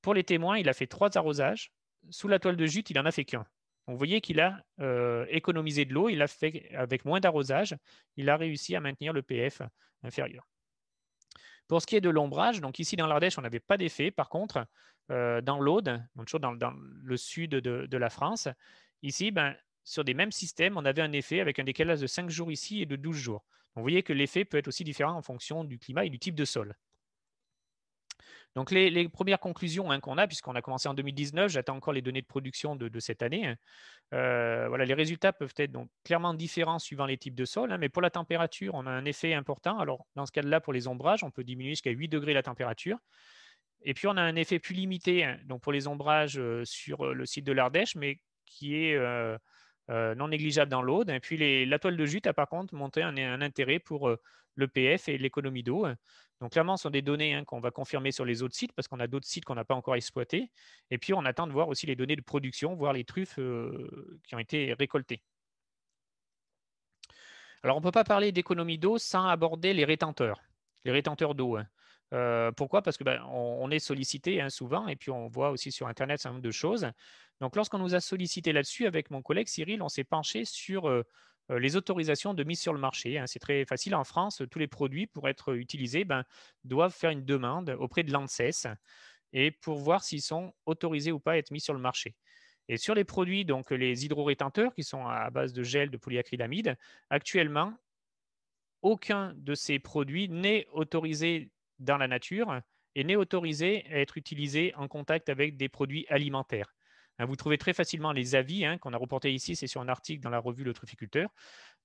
pour les témoins, il a fait trois arrosages. Sous la toile de jute, il en a fait qu'un. Vous voyez qu'il a euh, économisé de l'eau, il a fait avec moins d'arrosage, il a réussi à maintenir le PF inférieur. Pour ce qui est de l'ombrage, donc ici dans l'Ardèche, on n'avait pas d'effet. Par contre, euh, dans l'Aude, toujours dans, le sud de, la France, ici, ben, sur des mêmes systèmes, on avait un effet avec un décalage de 5 jours ici et de 12 jours. vous voyez que l'effet peut être aussi différent en fonction du climat et du type de sol. Donc, les, premières conclusions hein, qu'on a, puisqu'on a commencé en 2019, j'attends encore les données de production de, cette année. Hein. Euh, les résultats peuvent être clairement différents suivant les types de sols, hein, mais pour la température, on a un effet important. Alors, dans ce cas-là, pour les ombrages, on peut diminuer jusqu'à 8 degrés la température. Et puis, on a un effet plus limité pour les ombrages euh, sur euh, le site de l'Ardèche, mais qui est non négligeable dans l'Aude. Et puis la toile de jute a par contre monté un, intérêt pour l'EPF le et l'économie d'eau. Donc clairement, ce sont des données hein, qu'on va confirmer sur les autres sites parce qu'on a d'autres sites qu'on n'a pas encore exploités. Et puis, on attend de voir aussi les données de production, voir les truffes euh, qui ont été récoltées. Alors, on ne peut pas parler d'économie d'eau sans aborder les rétenteurs, les rétenteurs d'eau. Hein. Euh, pourquoi Parce qu'on ben, on, est sollicité hein, souvent et puis on voit aussi sur Internet un nombre de choses. Donc, lorsqu'on nous a sollicité là-dessus avec mon collègue Cyril, on s'est penché sur euh, euh, les autorisations de mise sur le marché. Hein. c'est très facile. En France, tous les produits, pour être utilisés, ben, doivent faire une demande auprès de l'ANSES et pour voir s'ils sont autorisés ou pas à être mis sur le marché. Et sur les produits, donc les hydrorétenteurs, qui sont à base de gel de polyacrylamide, actuellement, aucun de ces produits n'est autorisé dans la nature et n'est autorisé à être utilisé en contact avec des produits alimentaires. Hein, vous trouvez très facilement les avis hein, qu'on a reportés ici, c'est sur un article dans la revue Le Trufficulteur.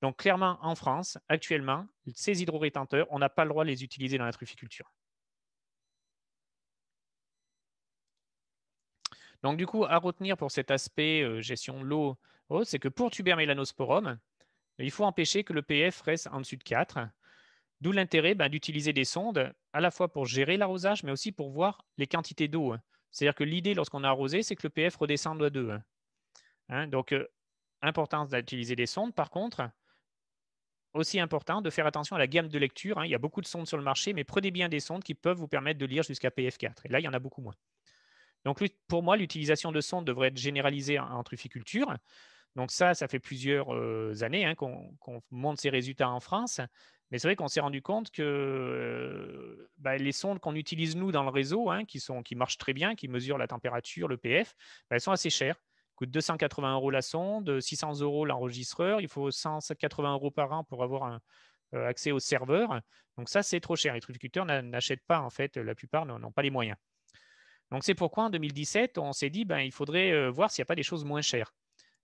Donc clairement, en France, actuellement, ces hydrorétenteurs, on n'a pas le droit de les utiliser dans la trufficulture. Donc du coup, à retenir pour cet aspect euh, gestion de l'eau, c'est que pour tubermélanosporum, il faut empêcher que le PF reste en dessous de 4, d'où l'intérêt ben, d'utiliser des sondes à la fois pour gérer l'arrosage, mais aussi pour voir les quantités d'eau. C'est-à-dire que l'idée, lorsqu'on a arrosé, c'est que le PF redescende à 2. Hein. Hein, donc, euh, importance d'utiliser des sondes. Par contre, aussi important de faire attention à la gamme de lecture. Hein. Il y a beaucoup de sondes sur le marché, mais prenez bien des sondes qui peuvent vous permettre de lire jusqu'à PF4. Et là, il y en a beaucoup moins. Donc, pour moi, l'utilisation de sondes devrait être généralisée en trufficulture. Donc ça, ça fait plusieurs euh, années qu'on montre monte ces résultats en France. Mais c'est vrai qu'on s'est rendu compte que euh, bah, les sondes qu'on utilise nous dans le réseau, hein, qui, sont, marchent très bien, qui mesurent la température, le PF, bah, elles sont assez chères. Coûte 280 euros la sonde, 600 euros l'enregistreur. Il faut 180 euros par an pour avoir euh, accès au serveur. Donc ça, c'est trop cher. Les agriculteurs n'achètent pas, en fait, la plupart n'ont pas les moyens. Donc c'est pourquoi en 2017, on s'est dit, ben, il faudrait euh, voir s'il n'y a pas des choses moins chères.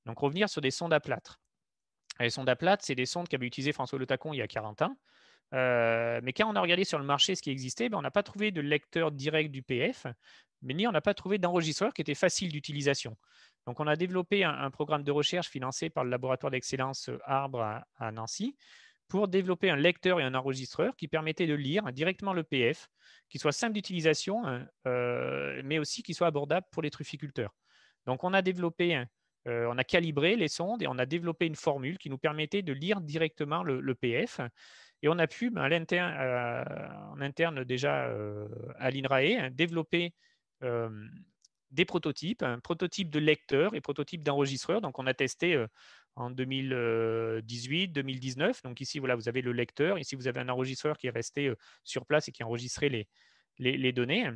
Donc revenir sur des sondes à plâtre. Ah, les sondes à plate, c'est des sondes qu'avait utilisées François Le Tacon il y a 40 ans. Euh, mais quand on a regardé sur le marché ce qui existait, ben, on n'a pas trouvé de lecteur direct du PF, mais ni on n'a pas trouvé d'enregistreur qui était facile d'utilisation. Donc on a développé un, programme de recherche financé par le laboratoire d'excellence euh, Arbre à, Nancy pour développer un lecteur et un enregistreur qui permettait de lire directement le PF, qui soit simple d'utilisation, hein, euh, mais aussi qui soit abordable pour les trufficulteurs. Donc on a développé euh, on a calibré les sondes et on a développé une formule qui nous permettait de lire directement le, PF. Et on a pu, ben, euh, en interne déjà euh, à l'INRAE, hein, développer des prototypes, un prototype de lecteur et prototype d'enregistreur. Donc, on a testé en 2018, 2019. Donc, ici, voilà, vous avez le lecteur. Ici, vous avez un enregistreur qui est resté sur place et qui enregistrait les, les, données.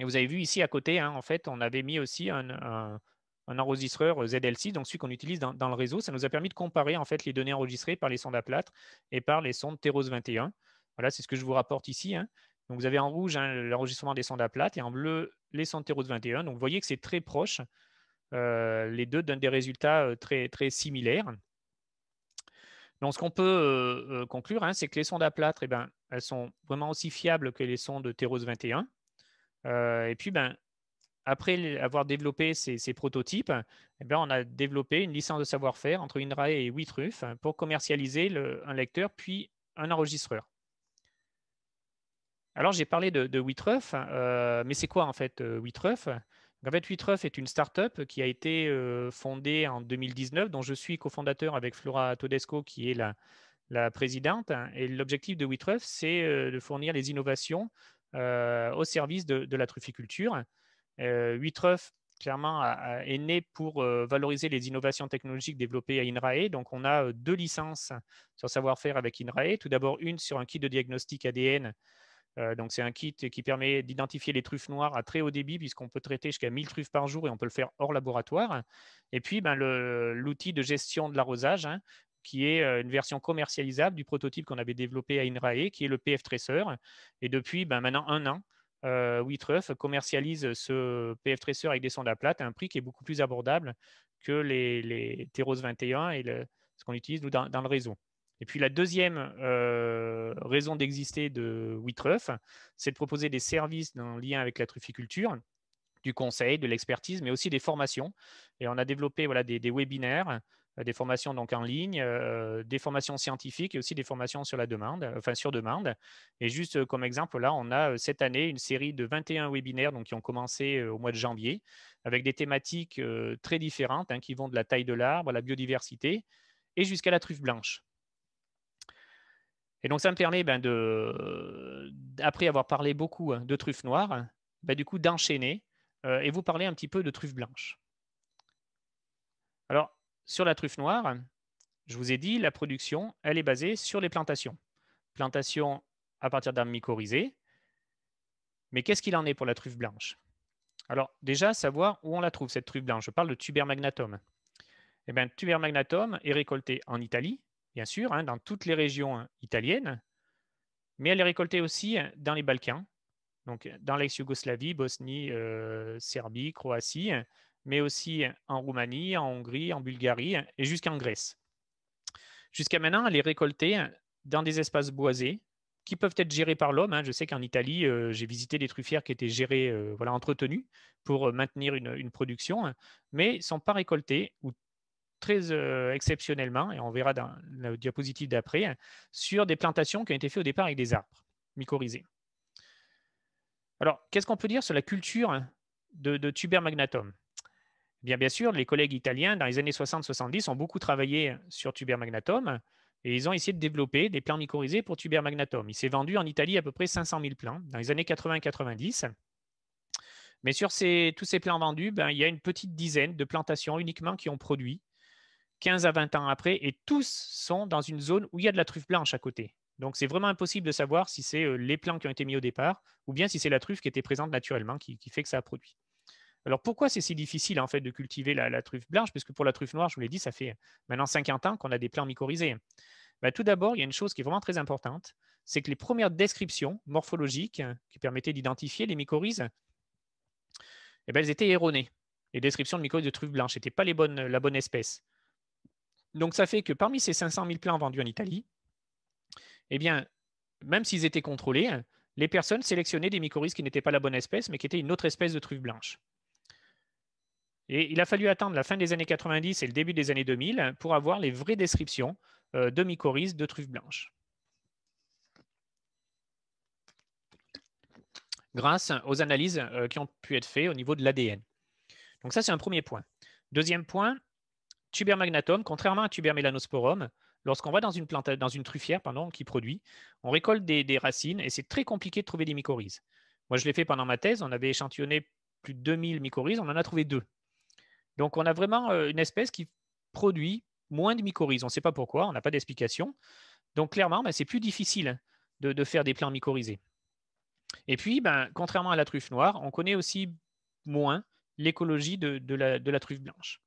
Et vous avez vu ici à côté, hein, en fait, on avait mis aussi un un enregistreur euh, ZLC, donc celui qu'on utilise dans, le réseau. Ça nous a permis de comparer en fait les données enregistrées par les sondes à plâtre et par les sondes Teros 21. Voilà, c'est ce que je vous rapporte ici. Hein. Donc vous avez en rouge hein, l'enregistrement des sondes à plate et en bleu les sondes Teros 21. Donc vous voyez que c'est très proche. Euh, les deux donnent des résultats euh, très, très similaires. Donc ce qu'on peut conclure, hein, c'est que les sondes à plâtre, et eh ben, elles sont vraiment aussi fiables que les sondes Teros 21. et puis ben, après avoir développé ces, prototypes, eh ben, on a développé une licence de savoir-faire entre INRAE et Witruf pour commercialiser un lecteur puis un enregistreur. Alors j'ai parlé de, de euh, mais c'est quoi en fait Witruf euh, En fait, Witruf est une startup qui a été euh, fondée en 2019, dont je suis cofondateur avec Flora Todesco, qui est la, présidente. Et l'objectif de Witruff, c'est de fournir les innovations au service de la trufficulture. 8 euh, truffes clairement, est né pour euh, valoriser les innovations technologiques développées à INRAE. Donc, on a euh, deux licences sur savoir-faire avec INRAE. Tout d'abord, une sur un kit de diagnostic ADN donc, c'est un kit qui permet d'identifier les truffes noires à très haut débit, puisqu'on peut traiter jusqu'à 1000 truffes par jour et on peut le faire hors laboratoire. Et puis, ben, l'outil de gestion de l'arrosage, hein, qui est une version commercialisable du prototype qu'on avait développé à INRAE, qui est le PF Tracer. Et depuis ben, maintenant un an, euh, commercialise ce PF Tracer avec des sondes à plate à un prix qui est beaucoup plus abordable que les, les 21 et ce qu'on utilise dans, le réseau. Et puis la deuxième euh, raison d'exister de witruff c'est de proposer des services en lien avec la trufficulture, du conseil, de l'expertise, mais aussi des formations. Et on a développé voilà, des webinaires euh, des formations donc en ligne, euh, des formations scientifiques et aussi des formations sur la demande, enfin sur demande. Et juste euh, comme exemple, là, on a cette année une série de 21 webinaires donc, qui ont commencé au mois de janvier avec des thématiques très différentes hein, qui vont de la taille de l'arbre, à la biodiversité et jusqu'à la truffe blanche. Et donc, ça me permet, ben, de, après avoir parlé beaucoup hein, de truffes noires, ben, du coup, d'enchaîner et vous parler un petit peu de truffes blanches. Alors, sur la truffe noire, je vous ai dit, la production, elle est basée sur les plantations. Plantation à partir d'armes mycorhizés. Mais qu'est-ce qu'il en est pour la truffe blanche Alors, déjà, savoir où on la trouve, cette truffe blanche. Je parle de tuber magnatum. Eh bien, tuber magnatum est récolté en Italie, bien sûr, hein, dans toutes les régions italiennes, mais elle est récoltée aussi dans les Balkans, donc dans l'ex-Yougoslavie, Bosnie, euh, Serbie, Croatie, mais aussi en Roumanie, en Hongrie, en Bulgarie et jusqu'en Grèce. Jusqu'à maintenant, elle est récoltée dans des espaces boisés qui peuvent être gérés par l'homme. Hein. Je sais qu'en Italie, euh, j'ai visité des truffières qui étaient gérées, euh, voilà, entretenues pour euh, maintenir une, production, hein, mais ne sont pas récoltées ou très exceptionnellement, et on verra dans la diapositive d'après, hein, sur des plantations qui ont été faites au départ avec des arbres mycorhizés. Alors, qu'est-ce qu'on peut dire sur la culture de tuber magnatum Bien, sûr, les collègues italiens, dans les années 60-70, ont beaucoup travaillé sur Tuber Magnatum et ils ont essayé de développer des plants mycorhizés pour Tuber Magnatum. Il s'est vendu en Italie à peu près 500 000 plans dans les années 80-90. Mais sur tous ces plans vendus, ben, il y a une petite dizaine de plantations uniquement qui ont produit 15 à 20 ans après, et tous sont dans une zone où il y a de la truffe blanche à côté. Donc c'est vraiment impossible de savoir si c'est euh, les plants qui ont été mis au départ ou bien si c'est la truffe qui était présente naturellement qui fait que ça a produit. Alors pourquoi c'est si difficile en fait de cultiver la, truffe blanche Parce que pour la truffe noire, je vous l'ai dit, ça fait maintenant 50 ans qu'on a des plants mycorhizés. Bah, tout d'abord, il y a une chose qui est vraiment très importante, c'est que les premières descriptions morphologiques qui permettaient d'identifier les mycorhizes, eh ben, elles étaient erronées. Les descriptions de mycorhizes de truffes blanche n'étaient pas les bonnes, la bonne espèce. Donc ça fait que parmi ces 500 000 plants vendus en Italie, eh bien, même s'ils étaient contrôlés, les personnes sélectionnaient des mycorhizes qui n'étaient pas la bonne espèce, mais qui étaient une autre espèce de truffe blanche. Et il a fallu attendre la fin des années 90 et le début des années 2000 pour avoir les vraies descriptions euh, de mycorhizes de truffes blanches grâce aux analyses euh, qui ont pu être faites au niveau de l'ADN. Donc ça, c'est un premier point. Deuxième point, tuber magnatum, contrairement à tuber melanosporum, lorsqu'on va dans une, plante, dans une truffière qui produit, on récolte des, des racines et c'est très compliqué de trouver des mycorhizes. Moi, je l'ai fait pendant ma thèse, on avait échantillonné plus de 2000 mycorhizes, on en a trouvé deux. Donc, on a vraiment euh, une espèce qui produit moins de mycorhizes. On ne sait pas pourquoi, on n'a pas d'explication. Donc, clairement, ben, c'est plus difficile de, faire des plants mycorhizés. Et puis, ben, contrairement à la truffe noire, on connaît aussi moins l'écologie de, la, truffe blanche.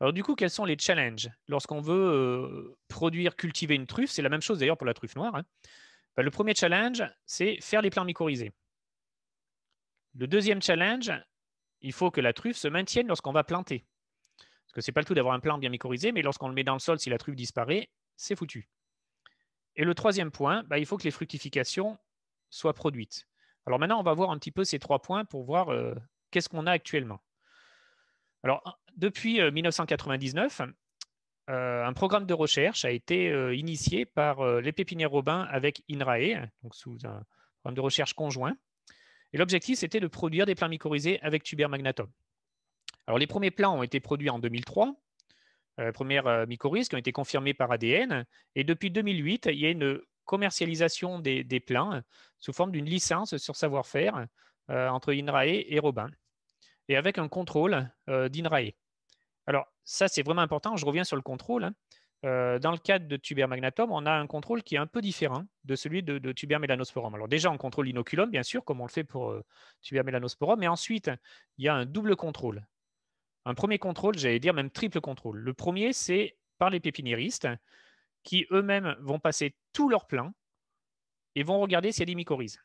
Alors du coup, quels sont les challenges lorsqu'on veut euh, produire, cultiver une truffe C'est la même chose d'ailleurs pour la truffe noire. Hein. Ben, le premier challenge, c'est faire les plants mycorhizés. Le deuxième challenge, il faut que la truffe se maintienne lorsqu'on va planter. Parce que ce n'est pas le tout d'avoir un plant bien mycorhizé, mais lorsqu'on le met dans le sol, si la truffe disparaît, c'est foutu. Et le troisième point, bah, il faut que les fructifications soient produites. Alors maintenant, on va voir un petit peu ces trois points pour voir euh, qu'est-ce qu'on a actuellement. Alors, depuis 1999, euh, euh, un programme de recherche a été initié par les pépinières Robin avec INRAE, donc sous un programme de recherche conjoint, et l'objectif, c'était de produire des plans mycorhizés avec tuber magnatum. Alors, les premiers plans ont été produits en 2003, Les euh, premières euh, mycorhizes qui ont été confirmées par ADN. Et depuis 2008, il y a une commercialisation des, des euh, sous forme d'une licence sur savoir-faire entre INRAE et Robin, et avec un contrôle d'INRAE. Alors, ça, c'est vraiment important. Je reviens sur le contrôle. Hein. Euh, dans le cadre de tuber magnatum, on a un contrôle qui est un peu différent de celui de, tuber melanosporum. Alors déjà, on contrôle l'inoculum, bien sûr, comme on le fait pour euh, tuber melanosporum, mais ensuite, il y a un double contrôle. Un premier contrôle, j'allais dire même triple contrôle. Le premier, c'est par les pépiniéristes, qui eux-mêmes vont passer tout leur plein et vont regarder s'il y a des mycorhizes.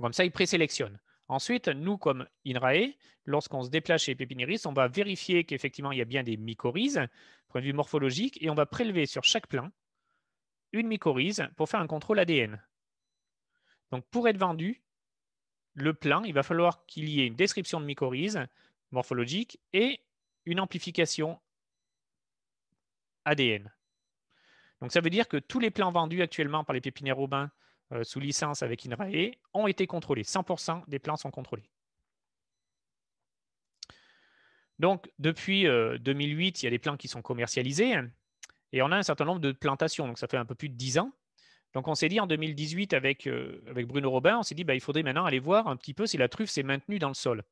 Comme ça, ils présélectionnent. Ensuite, nous, comme INRAE, lorsqu'on se déplace chez les pépiniéristes, on va vérifier qu'effectivement, il y a bien des mycorhizes, point de vue morphologique, et on va prélever sur chaque plan une mycorhize pour faire un contrôle ADN. Donc, pour être vendu, le plan, il va falloir qu'il y ait une description de mycorhize morphologique et une amplification ADN. Donc, ça veut dire que tous les plans vendus actuellement par les pépinières urbains euh, sous licence avec INRAE ont été contrôlés. 100% des plants sont contrôlés. Donc, depuis 2008, euh, il y a des plants qui sont commercialisés hein, et on a un certain nombre de plantations. Donc, ça fait un peu plus de 10 ans. Donc on s'est dit en 2018 avec, euh, avec Bruno Robin, on s'est dit bah, il faudrait maintenant aller voir un petit peu si la truffe s'est maintenue dans le sol.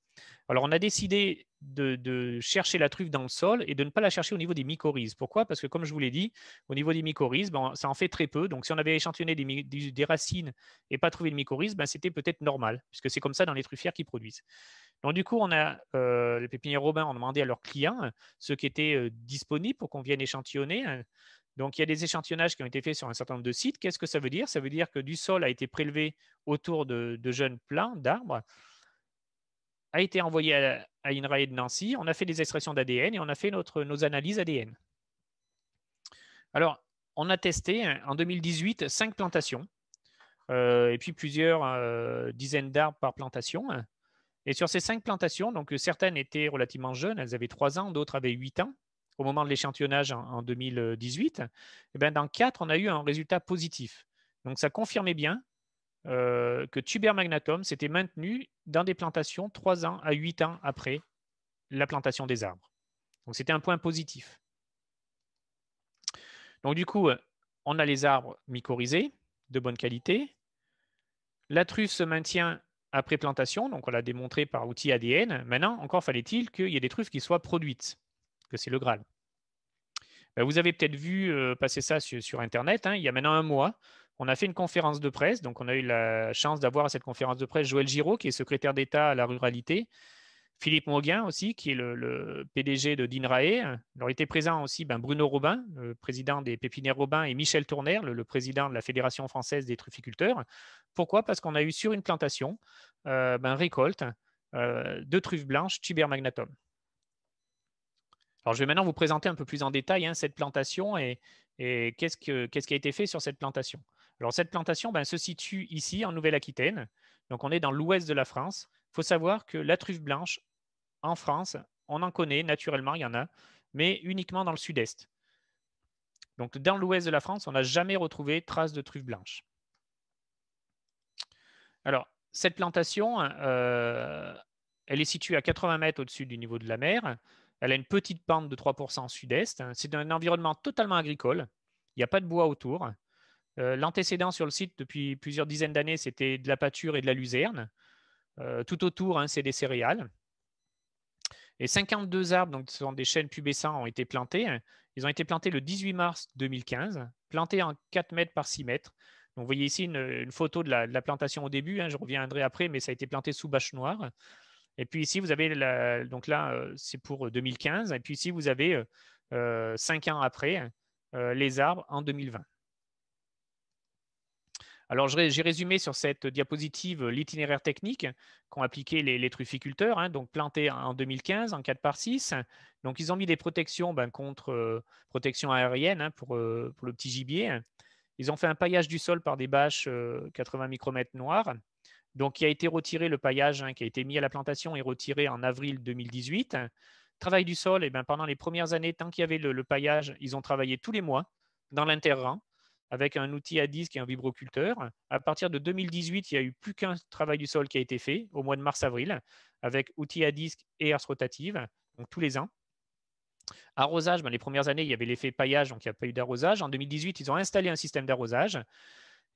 Alors on a décidé de, chercher la truffe dans le sol et de ne pas la chercher au niveau des mycorhizes. Pourquoi Parce que comme je vous l'ai dit, au niveau des mycorhizes, ben, ça en fait très peu. Donc si on avait échantillonné des, racines et pas trouvé de mycorhizes, ben, c'était peut-être normal, puisque c'est comme ça dans les truffières qui produisent. Donc du coup, on a euh, les pépinières Robin ont demandé à leurs clients euh, ce qui était disponibles disponible pour qu'on vienne échantillonner. Donc, il y a des échantillonnages qui ont été faits sur un certain nombre de sites. Qu'est-ce que ça veut dire Ça veut dire que du sol a été prélevé autour de, jeunes plants d'arbres, a été envoyé à, à, INRAE de Nancy, on a fait des extractions d'ADN et on a fait notre, nos analyses ADN. Alors, on a testé hein, en 2018 cinq plantations euh, et puis plusieurs euh, dizaines d'arbres par plantation. Hein. Et sur ces cinq plantations, donc certaines étaient relativement jeunes, elles avaient trois ans, d'autres avaient huit ans au moment de l'échantillonnage en, 2018, eh ben, dans 4, on a eu un résultat positif. Donc ça confirmait bien euh, que tuber magnatum s'était maintenu dans des plantations 3 ans à 8 ans après la plantation des arbres. Donc c'était un point positif. Donc du coup, on a les arbres mycorhizés de bonne qualité. La truffe se maintient après plantation, donc on l'a démontré par outil ADN. Maintenant, encore fallait-il qu'il y ait des truffes qui soient produites que c'est le Graal. Ben, vous avez peut-être vu euh, passer ça sur, Internet, hein, il y a maintenant un mois. On a fait une conférence de presse, donc on a eu la chance d'avoir à cette conférence de presse Joël Giraud, qui est secrétaire d'État à la ruralité, Philippe Mauguin aussi, qui est le, PDG de DINRAE. Il été présent aussi ben, Bruno Robin, le président des pépinières Robin, et Michel Tourner, le, président de la Fédération française des trufficulteurs. Pourquoi Parce qu'on a eu sur une plantation euh, ben, récolte euh, de truffes blanches Tuber magnatum je vais maintenant vous présenter un peu plus en détail hein, cette plantation et, qu'est-ce, qui a été fait sur cette plantation. Alors, cette plantation ben, se situe ici, en Nouvelle-Aquitaine. Donc, on est dans l'ouest de la France. Il faut savoir que la truffe blanche, en France, on en connaît, naturellement, il y en a, mais uniquement dans le sud-est. dans l'ouest de la France, on n'a jamais retrouvé trace de truffe blanche. Alors, cette plantation, euh, elle est située à 80 mètres au-dessus du niveau de la mer. Elle a une petite pente de 3% sud-est. C'est un environnement totalement agricole. Il n'y a pas de bois autour. Euh, l'antécédent sur le site depuis plusieurs dizaines d'années, c'était de la pâture et de la luzerne. Euh, tout autour, hein, c'est des céréales. Et 52 arbres, donc ce sont des chênes pubescents, ont été plantés. Ils ont été plantés le 18 mars 2015, plantés en 4 mètres par 6 mètres. vous voyez ici une, photo de la, plantation au début, hein. je reviendrai après, mais ça a été planté sous bâche noire. Et puis ici, vous avez, donc là, euh, c'est pour 2015. Euh, et puis ici, vous avez, euh, cinq ans après, les arbres en 2020. Alors, j'ai résumé sur cette diapositive l'itinéraire technique qu'ont appliqué les, trufficulteurs, hein, donc plantés en 2015 en 4 par 6. Donc, ils ont mis des protections ben, contre protection aérienne hein, pour, pour, le petit gibier. Ils ont fait un paillage du sol par des bâches 80 micromètres noires. Donc, il a été retiré le paillage hein, qui a été mis à la plantation et retiré en avril 2018. Travail du sol, eh ben, pendant les premières années, tant qu'il y avait le, paillage, ils ont travaillé tous les mois dans l'interrang avec un outil à disque et un vibroculteur. À partir de 2018, il n'y a eu plus qu'un travail du sol qui a été fait au mois de mars-avril avec outil à disque et herse rotative, donc tous les ans. Arrosage, ben, les premières années, il y avait l'effet paillage, donc il n'y a pas eu d'arrosage. En 2018, ils ont installé un système d'arrosage.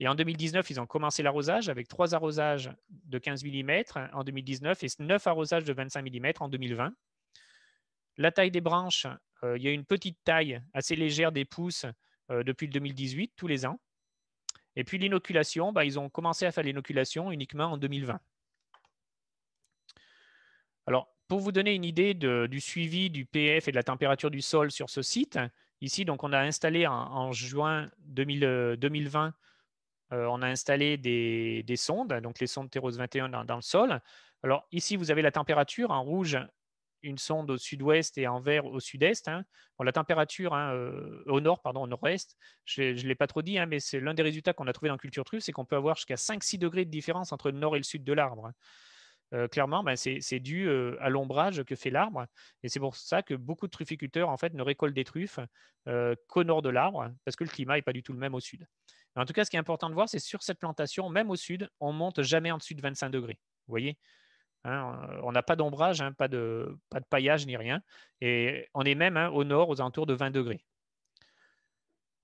Et en 2019, ils ont commencé l'arrosage avec trois arrosages de 15 mm en 2019 et neuf arrosages de 25 mm en 2020. La taille des branches, euh, il y a une petite taille assez légère des pousses euh, depuis le 2018, tous les ans. Et puis l'inoculation, bah, ils ont commencé à faire l'inoculation uniquement en 2020. Alors, pour vous donner une idée du suivi du PF et de la température du sol sur ce site, ici, donc, on a installé en, juin 2020 on a installé des, sondes, donc les sondes Théros 21 dans, le sol. Alors ici, vous avez la température en hein, rouge, une sonde au sud-ouest et en vert au sud-est. Hein. la température hein, au nord, pardon, au nord-est, je ne l'ai pas trop dit, mais c'est l'un des résultats qu'on a trouvé dans Culture Truffe, c'est qu'on peut avoir jusqu'à 5-6 degrés de différence entre le nord et le sud de l'arbre. clairement, ben, c'est dû à l'ombrage que fait l'arbre. Et c'est pour ça que beaucoup de trufficulteurs en fait, ne récoltent des truffes qu'au nord de l'arbre, parce que le climat n'est pas du tout le même au sud. En tout cas, ce qui est important de voir, c'est sur cette plantation, même au sud, on ne monte jamais en dessus de 25 degrés. Vous voyez hein, On n'a pas d'ombrage, hein, pas, de, pas de paillage ni rien. Et on est même hein, au nord, aux alentours de 20 degrés.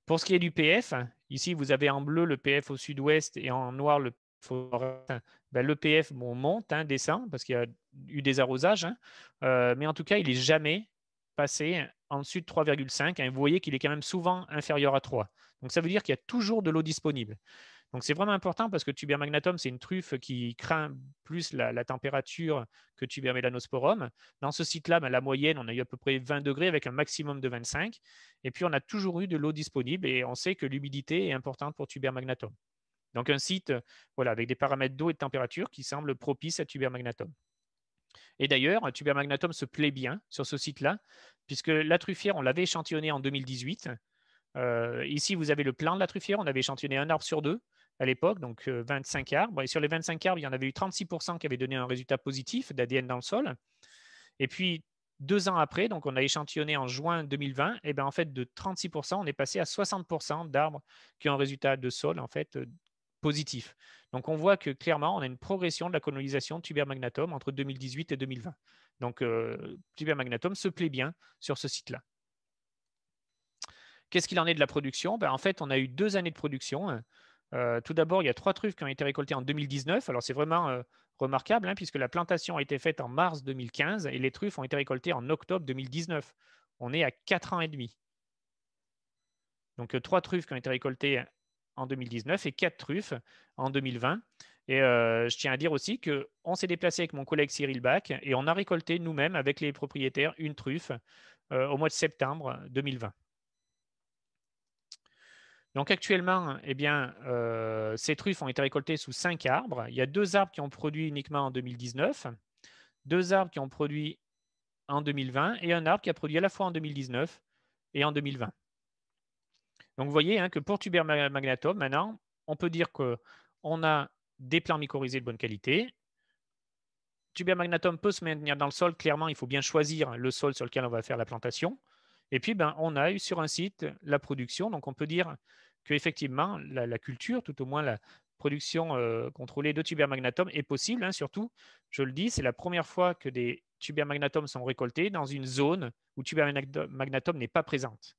Pour ce qui est du PF, ici, vous avez en bleu le PF au sud-ouest et en noir le PF au nord. le PF monte, descend, parce qu'il y a eu des arrosages. Euh, mais en tout cas, il n'est jamais passé en dessus de 3,5. vous voyez qu'il est quand même souvent inférieur à 3. Donc ça veut dire qu'il y a toujours de l'eau disponible. Donc c'est vraiment important parce que Tuber magnatum, c'est une truffe qui craint plus la, température que Tuber melanosporum. Dans ce site-là, ben, la moyenne, on a eu à peu près 20 degrés avec un maximum de 25. Et puis on a toujours eu de l'eau disponible et on sait que l'humidité est importante pour Tuber magnatum. Donc un site voilà, avec des paramètres d'eau et de température qui semblent propices à Tuber magnatum. Et d'ailleurs, Tuber magnatum se plaît bien sur ce site-là, puisque la truffière, on l'avait échantillonnée en 2018. Euh, ici, vous avez le plan de la truffière. On avait échantillonné un arbre sur deux à l'époque, donc 25 euh, arbres. Et sur les 25 arbres, il y en avait eu 36% qui avaient donné un résultat positif d'ADN dans le sol. Et puis, deux ans après, donc on a échantillonné en juin 2020, et bien en fait, de 36%, on est passé à 60% d'arbres qui ont un résultat de sol en fait euh, positif. Donc on voit que clairement, on a une progression de la colonisation tuber magnatum entre 2018 et 2020. Donc tuber magnatum se plaît bien sur ce site-là. Qu'est-ce qu'il en est de la production ben, En fait, on a eu deux années de production. Hein. Euh, tout d'abord, il y a trois truffes qui ont été récoltées en 2019. Alors, c'est vraiment euh, remarquable, hein, puisque la plantation a été faite en mars 2015 et les truffes ont été récoltées en octobre 2019. On est à quatre ans et demi. Donc, euh, trois truffes qui ont été récoltées en 2019 et quatre truffes en 2020. Et je tiens à dire aussi qu'on s'est déplacé avec mon collègue Cyril Bach et on a récolté nous-mêmes avec les propriétaires une truffe au mois de septembre 2020. Donc actuellement, eh bien, euh, ces truffes ont été récoltées sous cinq arbres. Il y a deux arbres qui ont produit uniquement en 2019, deux arbres qui ont produit en 2020 et un arbre qui a produit à la fois en 2019 et en 2020. Donc vous voyez hein, que pour tuber magnatum, maintenant, on peut dire qu'on a des plants mycorhizés de bonne qualité. Tuber magnatum peut se maintenir dans le sol. Clairement, il faut bien choisir le sol sur lequel on va faire la plantation. Et puis, ben, on a eu sur un site la production. Donc on peut dire que effectivement la, culture, tout au moins la production euh, contrôlée de tubermagnatum est possible. Hein, surtout, je le dis, c'est la première fois que des magnatum sont récoltés dans une zone où tubermagnatum n'est pas présente.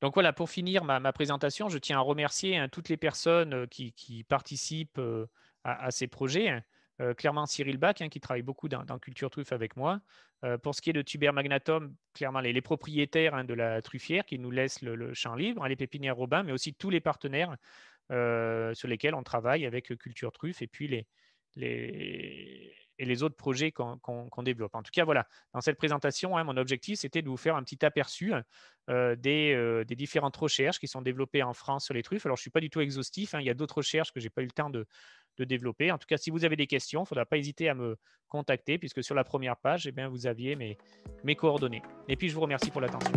Donc voilà, pour finir ma, présentation, je tiens à remercier hein, toutes les personnes euh, qui, participent euh, à, ces projets. Hein. Euh, clairement, Cyril Bach, hein, qui travaille beaucoup dans, Culture Truffe avec moi. Euh, pour ce qui est de Tuber Magnatum, clairement, les, propriétaires hein, de la truffière qui nous laissent le, champ libre, hein, les pépinières Robin, mais aussi tous les partenaires euh, sur lesquels on travaille avec Culture Truffe et puis les, autres projets qu'on développe. En tout cas, voilà, dans cette présentation, mon objectif, c'était de vous faire un petit aperçu des, des, différentes recherches qui sont développées en France sur les truffes. Alors, je ne suis pas du tout exhaustif, il y a d'autres recherches que je n'ai pas eu le temps de développer. En tout cas, si vous avez des questions, il faudra pas hésiter à me contacter puisque sur la première page, eh bien, vous aviez mes coordonnées. Et puis, je vous remercie pour l'attention.